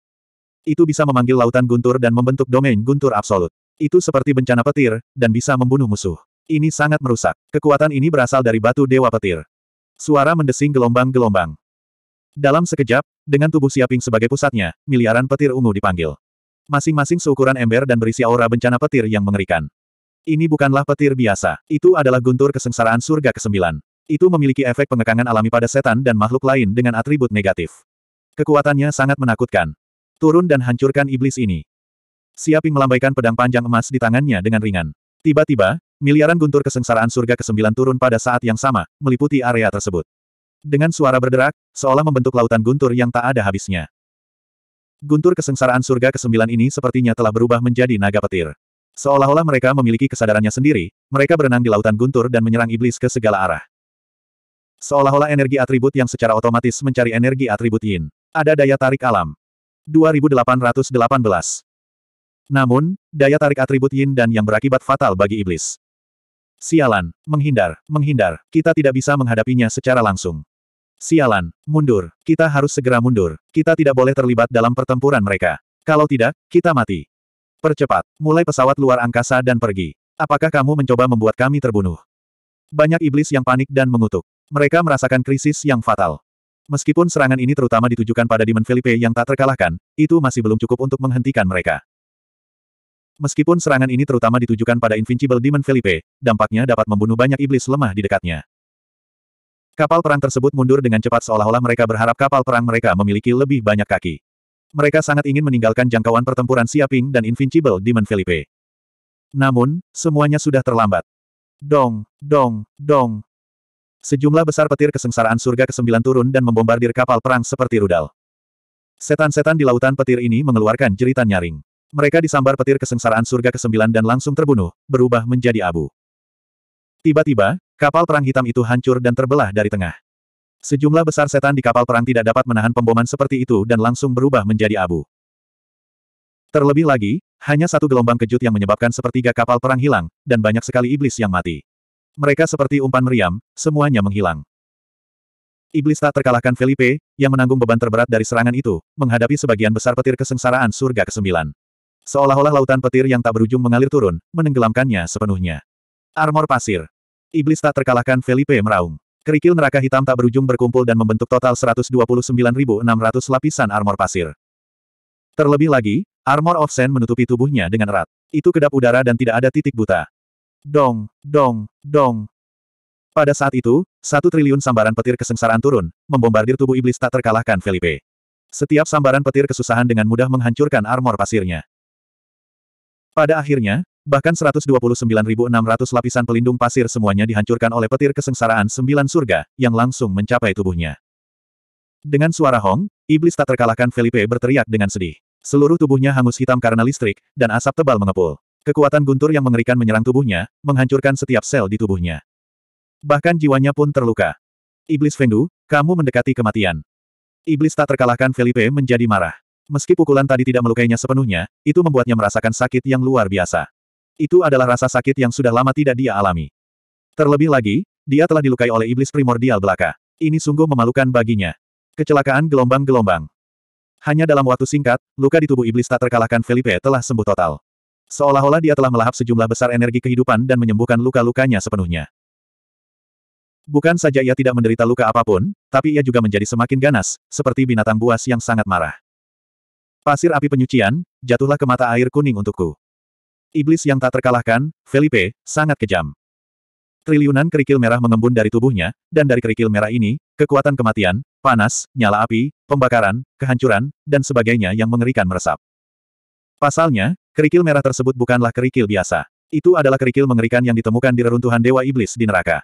Itu bisa memanggil lautan guntur dan membentuk domain guntur absolut. Itu seperti bencana petir, dan bisa membunuh musuh. Ini sangat merusak. Kekuatan ini berasal dari batu dewa petir. Suara mendesing gelombang-gelombang. Dalam sekejap, dengan tubuh Siaping sebagai pusatnya, miliaran petir ungu dipanggil. Masing-masing seukuran ember dan berisi aura bencana petir yang mengerikan. Ini bukanlah petir biasa, itu adalah guntur kesengsaraan surga kesembilan. Itu memiliki efek pengekangan alami pada setan dan makhluk lain dengan atribut negatif. Kekuatannya sangat menakutkan. Turun dan hancurkan iblis ini. Siaping melambaikan pedang panjang emas di tangannya dengan ringan. Tiba-tiba, Miliaran guntur kesengsaraan surga ke-9 turun pada saat yang sama, meliputi area tersebut. Dengan suara berderak, seolah membentuk lautan guntur yang tak ada habisnya. Guntur kesengsaraan surga ke-9 ini sepertinya telah berubah menjadi naga petir. Seolah-olah mereka memiliki kesadarannya sendiri, mereka berenang di lautan guntur dan menyerang iblis ke segala arah. Seolah-olah energi atribut yang secara otomatis mencari energi atribut yin. Ada daya tarik alam. 2818. Namun, daya tarik atribut yin dan yang berakibat fatal bagi iblis. Sialan, menghindar, menghindar, kita tidak bisa menghadapinya secara langsung. Sialan, mundur, kita harus segera mundur, kita tidak boleh terlibat dalam pertempuran mereka. Kalau tidak, kita mati. Percepat, mulai pesawat luar angkasa dan pergi. Apakah kamu mencoba membuat kami terbunuh? Banyak iblis yang panik dan mengutuk. Mereka merasakan krisis yang fatal. Meskipun serangan ini terutama ditujukan pada Demon Felipe yang tak terkalahkan, itu masih belum cukup untuk menghentikan mereka. Meskipun serangan ini terutama ditujukan pada Invincible Demon Felipe, dampaknya dapat membunuh banyak iblis lemah di dekatnya. Kapal perang tersebut mundur dengan cepat seolah-olah mereka berharap kapal perang mereka memiliki lebih banyak kaki. Mereka sangat ingin meninggalkan jangkauan pertempuran Siaping dan Invincible Demon Felipe. Namun, semuanya sudah terlambat. Dong, dong, dong. Sejumlah besar petir kesengsaraan surga ke kesembilan turun dan membombardir kapal perang seperti rudal. Setan-setan di lautan petir ini mengeluarkan jeritan nyaring. Mereka disambar petir kesengsaraan surga ke-9 dan langsung terbunuh, berubah menjadi abu. Tiba-tiba, kapal perang hitam itu hancur dan terbelah dari tengah. Sejumlah besar setan di kapal perang tidak dapat menahan pemboman seperti itu dan langsung berubah menjadi abu. Terlebih lagi, hanya satu gelombang kejut yang menyebabkan sepertiga kapal perang hilang, dan banyak sekali iblis yang mati. Mereka seperti umpan meriam, semuanya menghilang. Iblis tak terkalahkan Felipe, yang menanggung beban terberat dari serangan itu, menghadapi sebagian besar petir kesengsaraan surga ke-9. Seolah-olah lautan petir yang tak berujung mengalir turun, menenggelamkannya sepenuhnya. Armor pasir. Iblis tak terkalahkan Felipe meraung. Kerikil neraka hitam tak berujung berkumpul dan membentuk total 129.600 lapisan armor pasir. Terlebih lagi, armor of sand menutupi tubuhnya dengan erat. Itu kedap udara dan tidak ada titik buta. Dong, dong, dong. Pada saat itu, satu triliun sambaran petir kesengsaraan turun, membombardir tubuh iblis tak terkalahkan Felipe. Setiap sambaran petir kesusahan dengan mudah menghancurkan armor pasirnya. Pada akhirnya, bahkan 129.600 lapisan pelindung pasir semuanya dihancurkan oleh petir kesengsaraan sembilan surga, yang langsung mencapai tubuhnya. Dengan suara hong, iblis tak terkalahkan Felipe berteriak dengan sedih. Seluruh tubuhnya hangus hitam karena listrik, dan asap tebal mengepul. Kekuatan guntur yang mengerikan menyerang tubuhnya, menghancurkan setiap sel di tubuhnya. Bahkan jiwanya pun terluka. Iblis Fengdu, kamu mendekati kematian. Iblis tak terkalahkan Felipe menjadi marah. Meski pukulan tadi tidak melukainya sepenuhnya, itu membuatnya merasakan sakit yang luar biasa. Itu adalah rasa sakit yang sudah lama tidak dia alami. Terlebih lagi, dia telah dilukai oleh iblis primordial belaka. Ini sungguh memalukan baginya. Kecelakaan gelombang-gelombang. Hanya dalam waktu singkat, luka di tubuh iblis tak terkalahkan Felipe telah sembuh total. Seolah-olah dia telah melahap sejumlah besar energi kehidupan dan menyembuhkan luka-lukanya sepenuhnya. Bukan saja ia tidak menderita luka apapun, tapi ia juga menjadi semakin ganas, seperti binatang buas yang sangat marah. Pasir api penyucian, jatuhlah ke mata air kuning untukku. Iblis yang tak terkalahkan, Felipe, sangat kejam. Triliunan kerikil merah mengembun dari tubuhnya, dan dari kerikil merah ini, kekuatan kematian, panas, nyala api, pembakaran, kehancuran, dan sebagainya yang mengerikan meresap. Pasalnya, kerikil merah tersebut bukanlah kerikil biasa. Itu adalah kerikil mengerikan yang ditemukan di reruntuhan Dewa Iblis di neraka.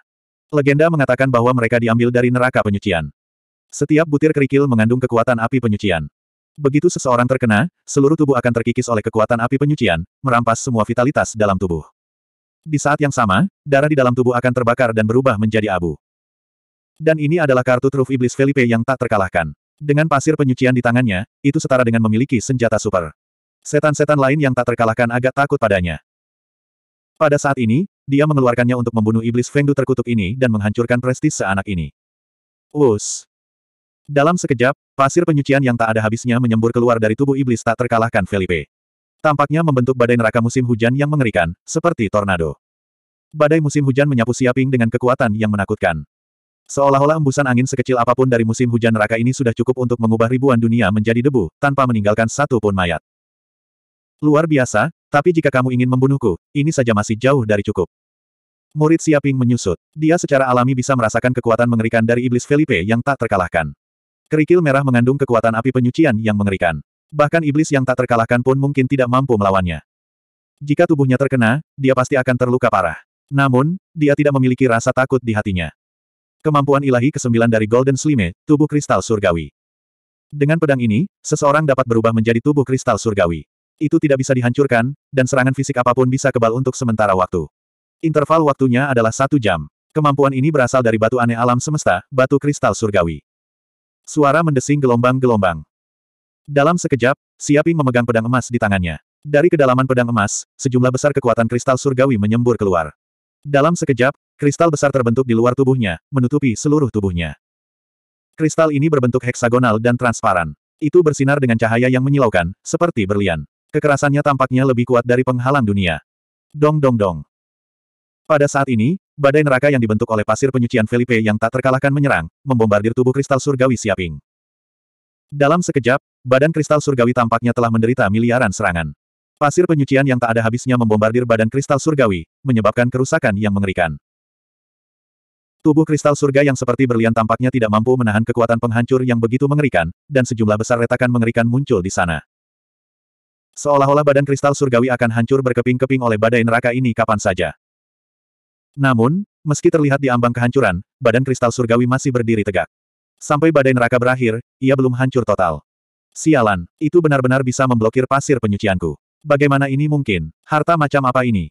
Legenda mengatakan bahwa mereka diambil dari neraka penyucian. Setiap butir kerikil mengandung kekuatan api penyucian. Begitu seseorang terkena, seluruh tubuh akan terkikis oleh kekuatan api penyucian, merampas semua vitalitas dalam tubuh. Di saat yang sama, darah di dalam tubuh akan terbakar dan berubah menjadi abu. Dan ini adalah kartu truf iblis Felipe yang tak terkalahkan. Dengan pasir penyucian di tangannya, itu setara dengan memiliki senjata super. Setan-setan lain yang tak terkalahkan agak takut padanya. Pada saat ini, dia mengeluarkannya untuk membunuh iblis Fengdu terkutuk ini dan menghancurkan prestis seanak ini. Us. Dalam sekejap, pasir penyucian yang tak ada habisnya menyembur keluar dari tubuh iblis tak terkalahkan Felipe. Tampaknya membentuk badai neraka musim hujan yang mengerikan, seperti tornado. Badai musim hujan menyapu Siaping dengan kekuatan yang menakutkan. Seolah-olah embusan angin sekecil apapun dari musim hujan neraka ini sudah cukup untuk mengubah ribuan dunia menjadi debu, tanpa meninggalkan satu pun mayat. Luar biasa, tapi jika kamu ingin membunuhku, ini saja masih jauh dari cukup. Murid Siaping menyusut. Dia secara alami bisa merasakan kekuatan mengerikan dari iblis Felipe yang tak terkalahkan. Kerikil merah mengandung kekuatan api penyucian yang mengerikan. Bahkan iblis yang tak terkalahkan pun mungkin tidak mampu melawannya. Jika tubuhnya terkena, dia pasti akan terluka parah. Namun, dia tidak memiliki rasa takut di hatinya. Kemampuan ilahi kesembilan dari Golden Slime, tubuh kristal surgawi. Dengan pedang ini, seseorang dapat berubah menjadi tubuh kristal surgawi. Itu tidak bisa dihancurkan, dan serangan fisik apapun bisa kebal untuk sementara waktu. Interval waktunya adalah satu jam. Kemampuan ini berasal dari batu aneh alam semesta, batu kristal surgawi. Suara mendesing gelombang-gelombang. Dalam sekejap, Siaping memegang pedang emas di tangannya. Dari kedalaman pedang emas, sejumlah besar kekuatan kristal surgawi menyembur keluar. Dalam sekejap, kristal besar terbentuk di luar tubuhnya, menutupi seluruh tubuhnya. Kristal ini berbentuk heksagonal dan transparan. Itu bersinar dengan cahaya yang menyilaukan, seperti berlian. Kekerasannya tampaknya lebih kuat dari penghalang dunia. Dong dong dong. Pada saat ini, badai neraka yang dibentuk oleh pasir penyucian Felipe yang tak terkalahkan menyerang, membombardir tubuh kristal surgawi Siaping. Dalam sekejap, badan kristal surgawi tampaknya telah menderita miliaran serangan. Pasir penyucian yang tak ada habisnya membombardir badan kristal surgawi, menyebabkan kerusakan yang mengerikan. Tubuh kristal surga yang seperti berlian tampaknya tidak mampu menahan kekuatan penghancur yang begitu mengerikan, dan sejumlah besar retakan mengerikan muncul di sana. Seolah-olah badan kristal surgawi akan hancur berkeping-keping oleh badai neraka ini kapan saja. Namun, meski terlihat di ambang kehancuran, badan kristal surgawi masih berdiri tegak. Sampai badai neraka berakhir, ia belum hancur total. Sialan, itu benar-benar bisa memblokir pasir penyucianku. Bagaimana ini mungkin? Harta macam apa ini?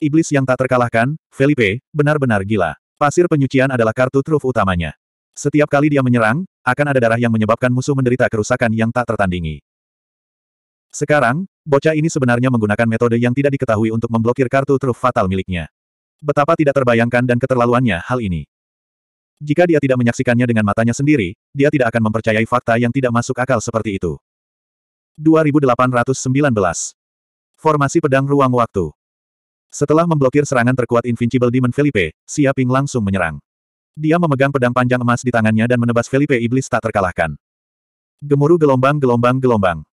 Iblis yang tak terkalahkan, Felipe, benar-benar gila. Pasir penyucian adalah kartu truf utamanya. Setiap kali dia menyerang, akan ada darah yang menyebabkan musuh menderita kerusakan yang tak tertandingi. Sekarang, bocah ini sebenarnya menggunakan metode yang tidak diketahui untuk memblokir kartu truf fatal miliknya. Betapa tidak terbayangkan dan keterlaluannya hal ini. Jika dia tidak menyaksikannya dengan matanya sendiri, dia tidak akan mempercayai fakta yang tidak masuk akal seperti itu. 2819. Formasi Pedang Ruang Waktu Setelah memblokir serangan terkuat Invincible Demon Felipe, Siaping langsung menyerang. Dia memegang pedang panjang emas di tangannya dan menebas Felipe Iblis tak terkalahkan. Gemuruh gelombang-gelombang-gelombang.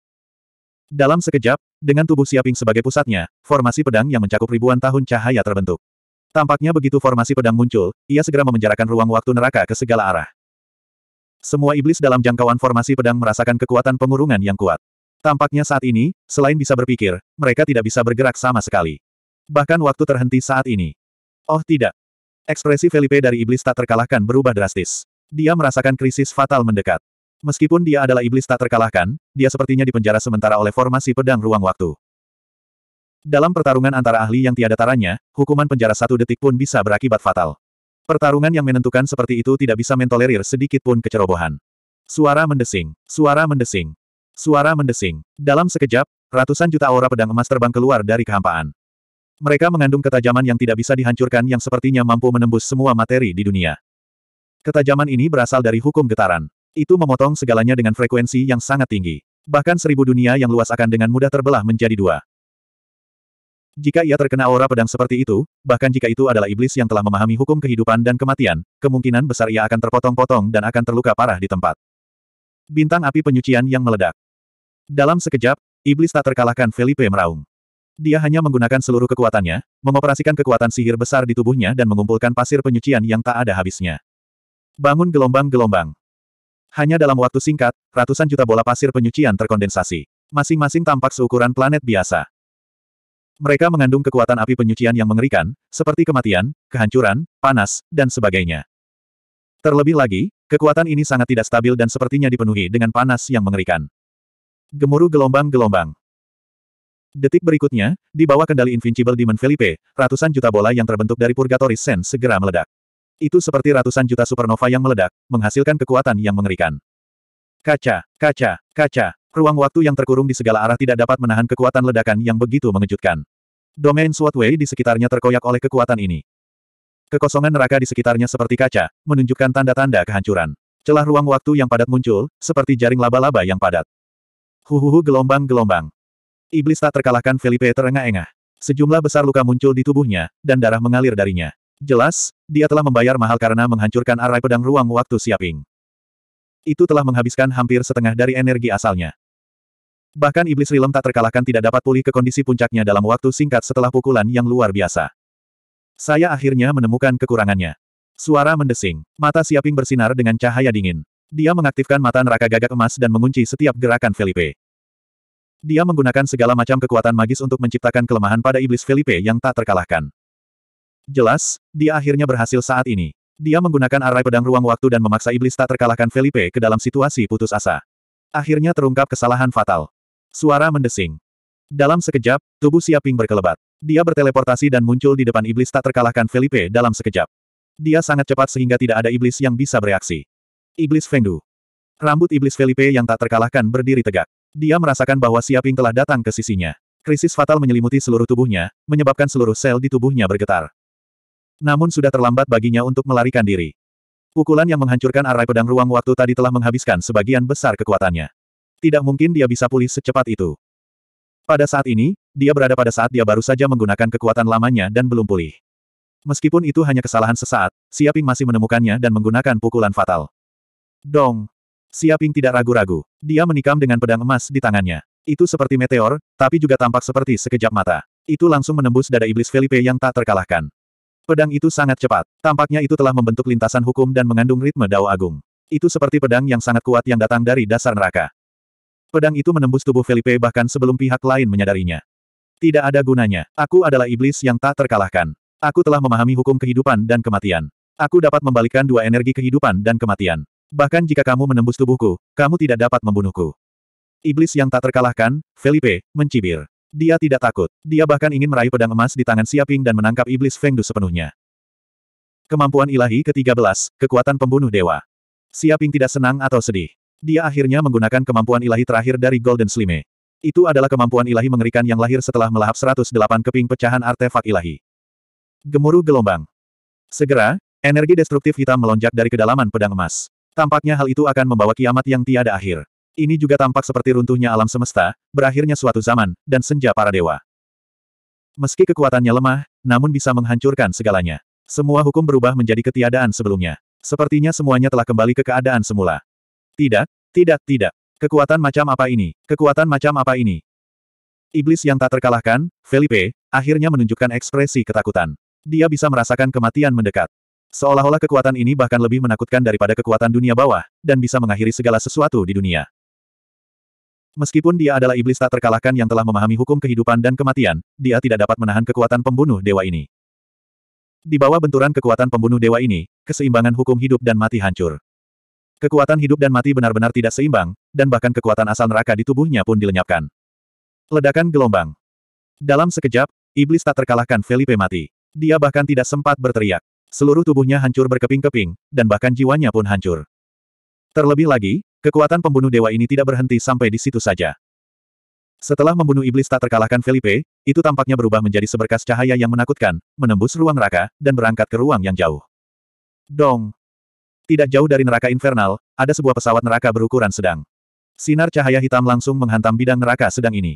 Dalam sekejap, dengan tubuh Siaping sebagai pusatnya, formasi pedang yang mencakup ribuan tahun cahaya terbentuk. Tampaknya begitu formasi pedang muncul, ia segera memenjarakan ruang waktu neraka ke segala arah. Semua iblis dalam jangkauan formasi pedang merasakan kekuatan pengurungan yang kuat. Tampaknya saat ini, selain bisa berpikir, mereka tidak bisa bergerak sama sekali. Bahkan waktu terhenti saat ini. Oh tidak. Ekspresi Felipe dari iblis tak terkalahkan berubah drastis. Dia merasakan krisis fatal mendekat. Meskipun dia adalah iblis tak terkalahkan, dia sepertinya dipenjara sementara oleh formasi pedang ruang waktu. Dalam pertarungan antara ahli yang tiada taranya, hukuman penjara satu detik pun bisa berakibat fatal. Pertarungan yang menentukan seperti itu tidak bisa mentolerir sedikit pun kecerobohan. Suara mendesing, suara mendesing, suara mendesing. Dalam sekejap, ratusan juta aura pedang emas terbang keluar dari kehampaan. Mereka mengandung ketajaman yang tidak bisa dihancurkan yang sepertinya mampu menembus semua materi di dunia. Ketajaman ini berasal dari hukum getaran. Itu memotong segalanya dengan frekuensi yang sangat tinggi. Bahkan seribu dunia yang luas akan dengan mudah terbelah menjadi dua. Jika ia terkena aura pedang seperti itu, bahkan jika itu adalah iblis yang telah memahami hukum kehidupan dan kematian, kemungkinan besar ia akan terpotong-potong dan akan terluka parah di tempat. Bintang api penyucian yang meledak. Dalam sekejap, iblis tak terkalahkan Felipe meraung. Dia hanya menggunakan seluruh kekuatannya, mengoperasikan kekuatan sihir besar di tubuhnya dan mengumpulkan pasir penyucian yang tak ada habisnya. Bangun gelombang-gelombang. Hanya dalam waktu singkat, ratusan juta bola pasir penyucian terkondensasi. Masing-masing tampak seukuran planet biasa. Mereka mengandung kekuatan api penyucian yang mengerikan, seperti kematian, kehancuran, panas, dan sebagainya. Terlebih lagi, kekuatan ini sangat tidak stabil dan sepertinya dipenuhi dengan panas yang mengerikan. Gemuruh gelombang-gelombang. Detik berikutnya, di bawah kendali Invincible Demon Felipe, ratusan juta bola yang terbentuk dari Purgatory Sen segera meledak. Itu seperti ratusan juta supernova yang meledak, menghasilkan kekuatan yang mengerikan. Kaca, kaca, kaca. Ruang waktu yang terkurung di segala arah tidak dapat menahan kekuatan ledakan yang begitu mengejutkan. Domain way di sekitarnya terkoyak oleh kekuatan ini. Kekosongan neraka di sekitarnya seperti kaca, menunjukkan tanda-tanda kehancuran. Celah ruang waktu yang padat muncul, seperti jaring laba-laba yang padat. Huhuhu gelombang-gelombang. Iblis tak terkalahkan Felipe terengah-engah. Sejumlah besar luka muncul di tubuhnya, dan darah mengalir darinya. Jelas, dia telah membayar mahal karena menghancurkan arai pedang ruang waktu siaping. Itu telah menghabiskan hampir setengah dari energi asalnya. Bahkan iblis rilem tak terkalahkan tidak dapat pulih ke kondisi puncaknya dalam waktu singkat setelah pukulan yang luar biasa. Saya akhirnya menemukan kekurangannya. Suara mendesing. Mata Siaping bersinar dengan cahaya dingin. Dia mengaktifkan mata neraka gagak emas dan mengunci setiap gerakan Felipe. Dia menggunakan segala macam kekuatan magis untuk menciptakan kelemahan pada iblis Felipe yang tak terkalahkan. Jelas, dia akhirnya berhasil saat ini. Dia menggunakan arai pedang ruang waktu dan memaksa iblis tak terkalahkan Felipe ke dalam situasi putus asa. Akhirnya terungkap kesalahan fatal. Suara mendesing. Dalam sekejap, tubuh Siaping berkelebat. Dia berteleportasi dan muncul di depan iblis tak terkalahkan Felipe dalam sekejap. Dia sangat cepat sehingga tidak ada iblis yang bisa bereaksi. Iblis Fengdu. Rambut iblis Felipe yang tak terkalahkan berdiri tegak. Dia merasakan bahwa Siaping telah datang ke sisinya. Krisis fatal menyelimuti seluruh tubuhnya, menyebabkan seluruh sel di tubuhnya bergetar. Namun sudah terlambat baginya untuk melarikan diri. Pukulan yang menghancurkan arai pedang ruang waktu tadi telah menghabiskan sebagian besar kekuatannya tidak mungkin dia bisa pulih secepat itu. Pada saat ini, dia berada pada saat dia baru saja menggunakan kekuatan lamanya dan belum pulih. Meskipun itu hanya kesalahan sesaat, Siaping masih menemukannya dan menggunakan pukulan fatal. Dong! Siaping tidak ragu-ragu. Dia menikam dengan pedang emas di tangannya. Itu seperti meteor, tapi juga tampak seperti sekejap mata. Itu langsung menembus dada iblis Felipe yang tak terkalahkan. Pedang itu sangat cepat. Tampaknya itu telah membentuk lintasan hukum dan mengandung ritme dao agung. Itu seperti pedang yang sangat kuat yang datang dari dasar neraka. Pedang itu menembus tubuh Felipe bahkan sebelum pihak lain menyadarinya. Tidak ada gunanya. Aku adalah iblis yang tak terkalahkan. Aku telah memahami hukum kehidupan dan kematian. Aku dapat membalikkan dua energi kehidupan dan kematian. Bahkan jika kamu menembus tubuhku, kamu tidak dapat membunuhku. Iblis yang tak terkalahkan, Felipe, mencibir. Dia tidak takut. Dia bahkan ingin meraih pedang emas di tangan Siaping dan menangkap iblis Fengdu sepenuhnya. Kemampuan ilahi ke-13, kekuatan pembunuh dewa. Siaping tidak senang atau sedih. Dia akhirnya menggunakan kemampuan ilahi terakhir dari Golden Slime. Itu adalah kemampuan ilahi mengerikan yang lahir setelah melahap 108 keping pecahan artefak ilahi. Gemuruh gelombang. Segera, energi destruktif hitam melonjak dari kedalaman pedang emas. Tampaknya hal itu akan membawa kiamat yang tiada akhir. Ini juga tampak seperti runtuhnya alam semesta, berakhirnya suatu zaman, dan senja para dewa. Meski kekuatannya lemah, namun bisa menghancurkan segalanya. Semua hukum berubah menjadi ketiadaan sebelumnya. Sepertinya semuanya telah kembali ke keadaan semula. Tidak, tidak, tidak. Kekuatan macam apa ini? Kekuatan macam apa ini? Iblis yang tak terkalahkan, Felipe, akhirnya menunjukkan ekspresi ketakutan. Dia bisa merasakan kematian mendekat. Seolah-olah kekuatan ini bahkan lebih menakutkan daripada kekuatan dunia bawah, dan bisa mengakhiri segala sesuatu di dunia. Meskipun dia adalah iblis tak terkalahkan yang telah memahami hukum kehidupan dan kematian, dia tidak dapat menahan kekuatan pembunuh dewa ini. Di bawah benturan kekuatan pembunuh dewa ini, keseimbangan hukum hidup dan mati hancur. Kekuatan hidup dan mati benar-benar tidak seimbang, dan bahkan kekuatan asal neraka di tubuhnya pun dilenyapkan. Ledakan gelombang. Dalam sekejap, iblis tak terkalahkan Felipe mati. Dia bahkan tidak sempat berteriak. Seluruh tubuhnya hancur berkeping-keping, dan bahkan jiwanya pun hancur. Terlebih lagi, kekuatan pembunuh dewa ini tidak berhenti sampai di situ saja. Setelah membunuh iblis tak terkalahkan Felipe, itu tampaknya berubah menjadi seberkas cahaya yang menakutkan, menembus ruang neraka, dan berangkat ke ruang yang jauh. Dong! Tidak jauh dari neraka infernal, ada sebuah pesawat neraka berukuran sedang. Sinar cahaya hitam langsung menghantam bidang neraka sedang ini.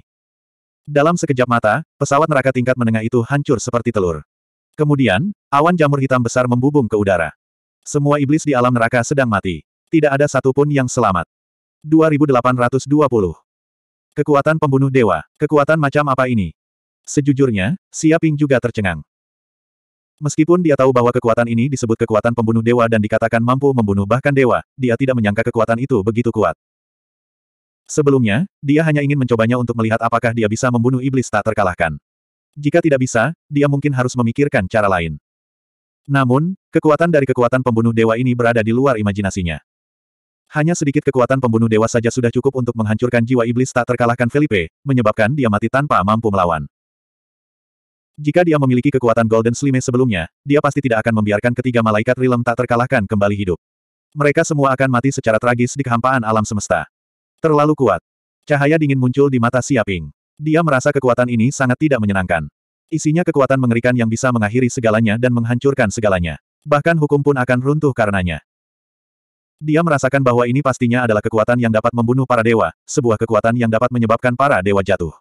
Dalam sekejap mata, pesawat neraka tingkat menengah itu hancur seperti telur. Kemudian, awan jamur hitam besar membubung ke udara. Semua iblis di alam neraka sedang mati. Tidak ada satupun yang selamat. 2820. Kekuatan pembunuh dewa, kekuatan macam apa ini? Sejujurnya, Siaping juga tercengang. Meskipun dia tahu bahwa kekuatan ini disebut kekuatan pembunuh dewa dan dikatakan mampu membunuh bahkan dewa, dia tidak menyangka kekuatan itu begitu kuat. Sebelumnya, dia hanya ingin mencobanya untuk melihat apakah dia bisa membunuh iblis tak terkalahkan. Jika tidak bisa, dia mungkin harus memikirkan cara lain. Namun, kekuatan dari kekuatan pembunuh dewa ini berada di luar imajinasinya. Hanya sedikit kekuatan pembunuh dewa saja sudah cukup untuk menghancurkan jiwa iblis tak terkalahkan Felipe, menyebabkan dia mati tanpa mampu melawan. Jika dia memiliki kekuatan Golden Slime sebelumnya, dia pasti tidak akan membiarkan ketiga malaikat Rilem tak terkalahkan kembali hidup. Mereka semua akan mati secara tragis di kehampaan alam semesta. Terlalu kuat. Cahaya dingin muncul di mata Siaping. Dia merasa kekuatan ini sangat tidak menyenangkan. Isinya kekuatan mengerikan yang bisa mengakhiri segalanya dan menghancurkan segalanya. Bahkan hukum pun akan runtuh karenanya. Dia merasakan bahwa ini pastinya adalah kekuatan yang dapat membunuh para dewa, sebuah kekuatan yang dapat menyebabkan para dewa jatuh.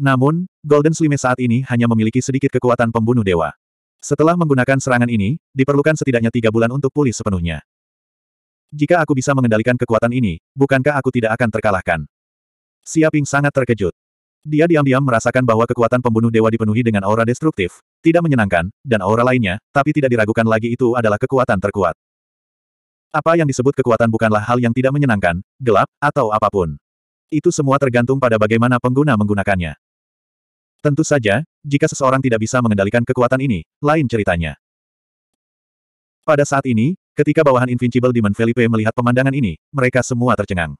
Namun, Golden Slime saat ini hanya memiliki sedikit kekuatan pembunuh dewa. Setelah menggunakan serangan ini, diperlukan setidaknya tiga bulan untuk pulih sepenuhnya. Jika aku bisa mengendalikan kekuatan ini, bukankah aku tidak akan terkalahkan? Siaping sangat terkejut. Dia diam-diam merasakan bahwa kekuatan pembunuh dewa dipenuhi dengan aura destruktif, tidak menyenangkan, dan aura lainnya, tapi tidak diragukan lagi itu adalah kekuatan terkuat. Apa yang disebut kekuatan bukanlah hal yang tidak menyenangkan, gelap, atau apapun. Itu semua tergantung pada bagaimana pengguna menggunakannya. Tentu saja, jika seseorang tidak bisa mengendalikan kekuatan ini, lain ceritanya. Pada saat ini, ketika bawahan Invincible Demon Felipe melihat pemandangan ini, mereka semua tercengang.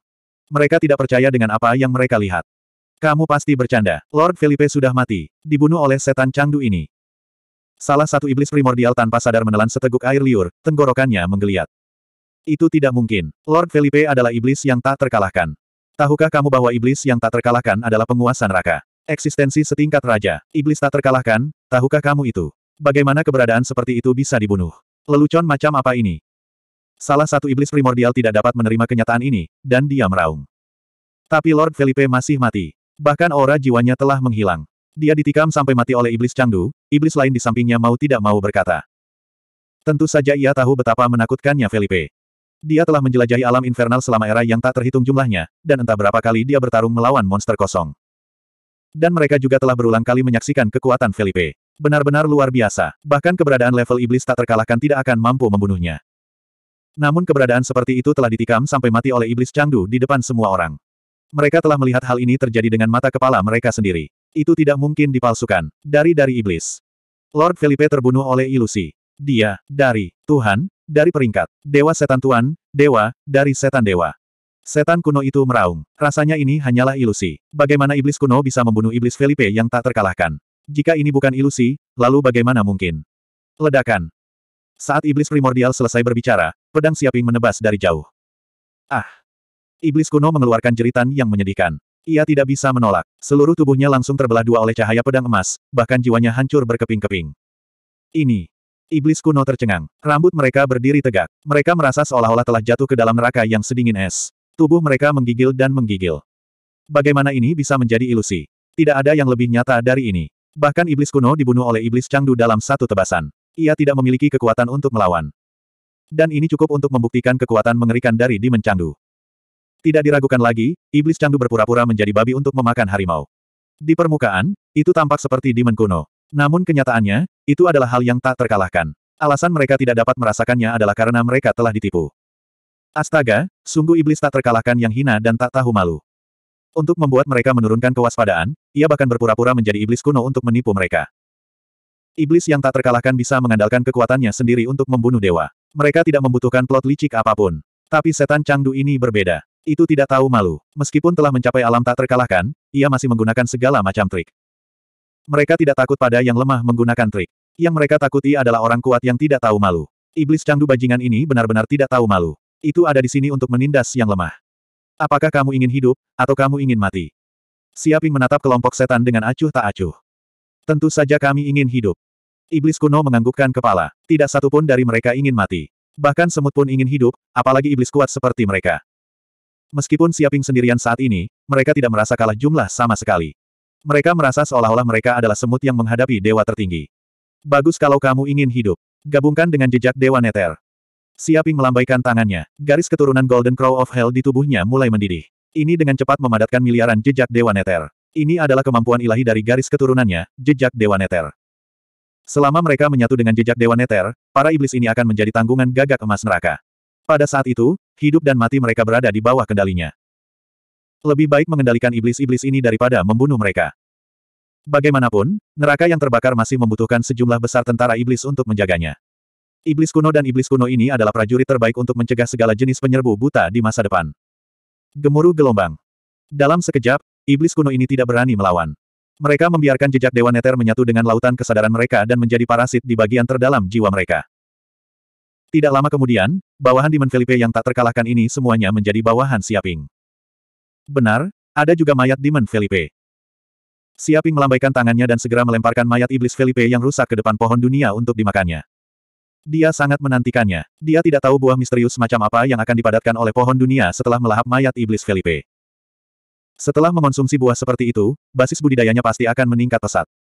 Mereka tidak percaya dengan apa yang mereka lihat. Kamu pasti bercanda, Lord Felipe sudah mati, dibunuh oleh setan Changdu ini. Salah satu iblis primordial tanpa sadar menelan seteguk air liur, tenggorokannya menggeliat. Itu tidak mungkin. Lord Felipe adalah iblis yang tak terkalahkan. Tahukah kamu bahwa iblis yang tak terkalahkan adalah penguasa neraka? Eksistensi setingkat raja, iblis tak terkalahkan, tahukah kamu itu? Bagaimana keberadaan seperti itu bisa dibunuh? Lelucon macam apa ini? Salah satu iblis primordial tidak dapat menerima kenyataan ini, dan dia meraung. Tapi Lord Felipe masih mati. Bahkan aura jiwanya telah menghilang. Dia ditikam sampai mati oleh iblis Changdu, iblis lain di sampingnya mau tidak mau berkata. Tentu saja ia tahu betapa menakutkannya Felipe. Dia telah menjelajahi alam infernal selama era yang tak terhitung jumlahnya, dan entah berapa kali dia bertarung melawan monster kosong. Dan mereka juga telah berulang kali menyaksikan kekuatan Felipe. Benar-benar luar biasa, bahkan keberadaan level iblis tak terkalahkan tidak akan mampu membunuhnya. Namun keberadaan seperti itu telah ditikam sampai mati oleh iblis Changdu di depan semua orang. Mereka telah melihat hal ini terjadi dengan mata kepala mereka sendiri. Itu tidak mungkin dipalsukan. Dari dari iblis. Lord Felipe terbunuh oleh ilusi. Dia, dari, Tuhan, dari peringkat, Dewa Setan Tuhan, Dewa, dari Setan Dewa. Setan kuno itu meraung. Rasanya ini hanyalah ilusi. Bagaimana iblis kuno bisa membunuh iblis Felipe yang tak terkalahkan? Jika ini bukan ilusi, lalu bagaimana mungkin? Ledakan. Saat iblis primordial selesai berbicara, pedang siaping menebas dari jauh. Ah! Iblis kuno mengeluarkan jeritan yang menyedihkan. Ia tidak bisa menolak. Seluruh tubuhnya langsung terbelah dua oleh cahaya pedang emas, bahkan jiwanya hancur berkeping-keping. Ini. Iblis kuno tercengang. Rambut mereka berdiri tegak. Mereka merasa seolah-olah telah jatuh ke dalam neraka yang sedingin es. Tubuh mereka menggigil dan menggigil. Bagaimana ini bisa menjadi ilusi? Tidak ada yang lebih nyata dari ini. Bahkan iblis kuno dibunuh oleh iblis cangdu dalam satu tebasan. Ia tidak memiliki kekuatan untuk melawan. Dan ini cukup untuk membuktikan kekuatan mengerikan dari Demon Changdu. Tidak diragukan lagi, iblis cangdu berpura-pura menjadi babi untuk memakan harimau. Di permukaan, itu tampak seperti Demon kuno. Namun kenyataannya, itu adalah hal yang tak terkalahkan. Alasan mereka tidak dapat merasakannya adalah karena mereka telah ditipu. Astaga, sungguh iblis tak terkalahkan yang hina dan tak tahu malu. Untuk membuat mereka menurunkan kewaspadaan, ia bahkan berpura-pura menjadi iblis kuno untuk menipu mereka. Iblis yang tak terkalahkan bisa mengandalkan kekuatannya sendiri untuk membunuh dewa. Mereka tidak membutuhkan plot licik apapun. Tapi setan Changdu ini berbeda. Itu tidak tahu malu. Meskipun telah mencapai alam tak terkalahkan, ia masih menggunakan segala macam trik. Mereka tidak takut pada yang lemah menggunakan trik. Yang mereka takuti adalah orang kuat yang tidak tahu malu. Iblis Changdu bajingan ini benar-benar tidak tahu malu. Itu ada di sini untuk menindas yang lemah. Apakah kamu ingin hidup, atau kamu ingin mati? Siaping menatap kelompok setan dengan acuh tak acuh. Tentu saja kami ingin hidup. Iblis kuno menganggukkan kepala. Tidak satu pun dari mereka ingin mati. Bahkan semut pun ingin hidup, apalagi iblis kuat seperti mereka. Meskipun Siaping sendirian saat ini, mereka tidak merasa kalah jumlah sama sekali. Mereka merasa seolah-olah mereka adalah semut yang menghadapi dewa tertinggi. Bagus kalau kamu ingin hidup. Gabungkan dengan jejak dewa neter. Siaping melambaikan tangannya, garis keturunan Golden Crow of Hell di tubuhnya mulai mendidih. Ini dengan cepat memadatkan miliaran jejak Dewa Neter. Ini adalah kemampuan ilahi dari garis keturunannya, jejak Dewa Neter. Selama mereka menyatu dengan jejak Dewa Neter, para iblis ini akan menjadi tanggungan gagak emas neraka. Pada saat itu, hidup dan mati mereka berada di bawah kendalinya. Lebih baik mengendalikan iblis-iblis ini daripada membunuh mereka. Bagaimanapun, neraka yang terbakar masih membutuhkan sejumlah besar tentara iblis untuk menjaganya. Iblis kuno dan iblis kuno ini adalah prajurit terbaik untuk mencegah segala jenis penyerbu buta di masa depan. Gemuruh gelombang. Dalam sekejap, iblis kuno ini tidak berani melawan. Mereka membiarkan jejak Dewa Neter menyatu dengan lautan kesadaran mereka dan menjadi parasit di bagian terdalam jiwa mereka. Tidak lama kemudian, bawahan Demon Felipe yang tak terkalahkan ini semuanya menjadi bawahan Siaping. Benar, ada juga mayat Demon Felipe. Siaping melambaikan tangannya dan segera melemparkan mayat iblis Felipe yang rusak ke depan pohon dunia untuk dimakannya. Dia sangat menantikannya. Dia tidak tahu buah misterius macam apa yang akan dipadatkan oleh pohon dunia setelah melahap mayat iblis Felipe. Setelah mengonsumsi buah seperti itu, basis budidayanya pasti akan meningkat pesat.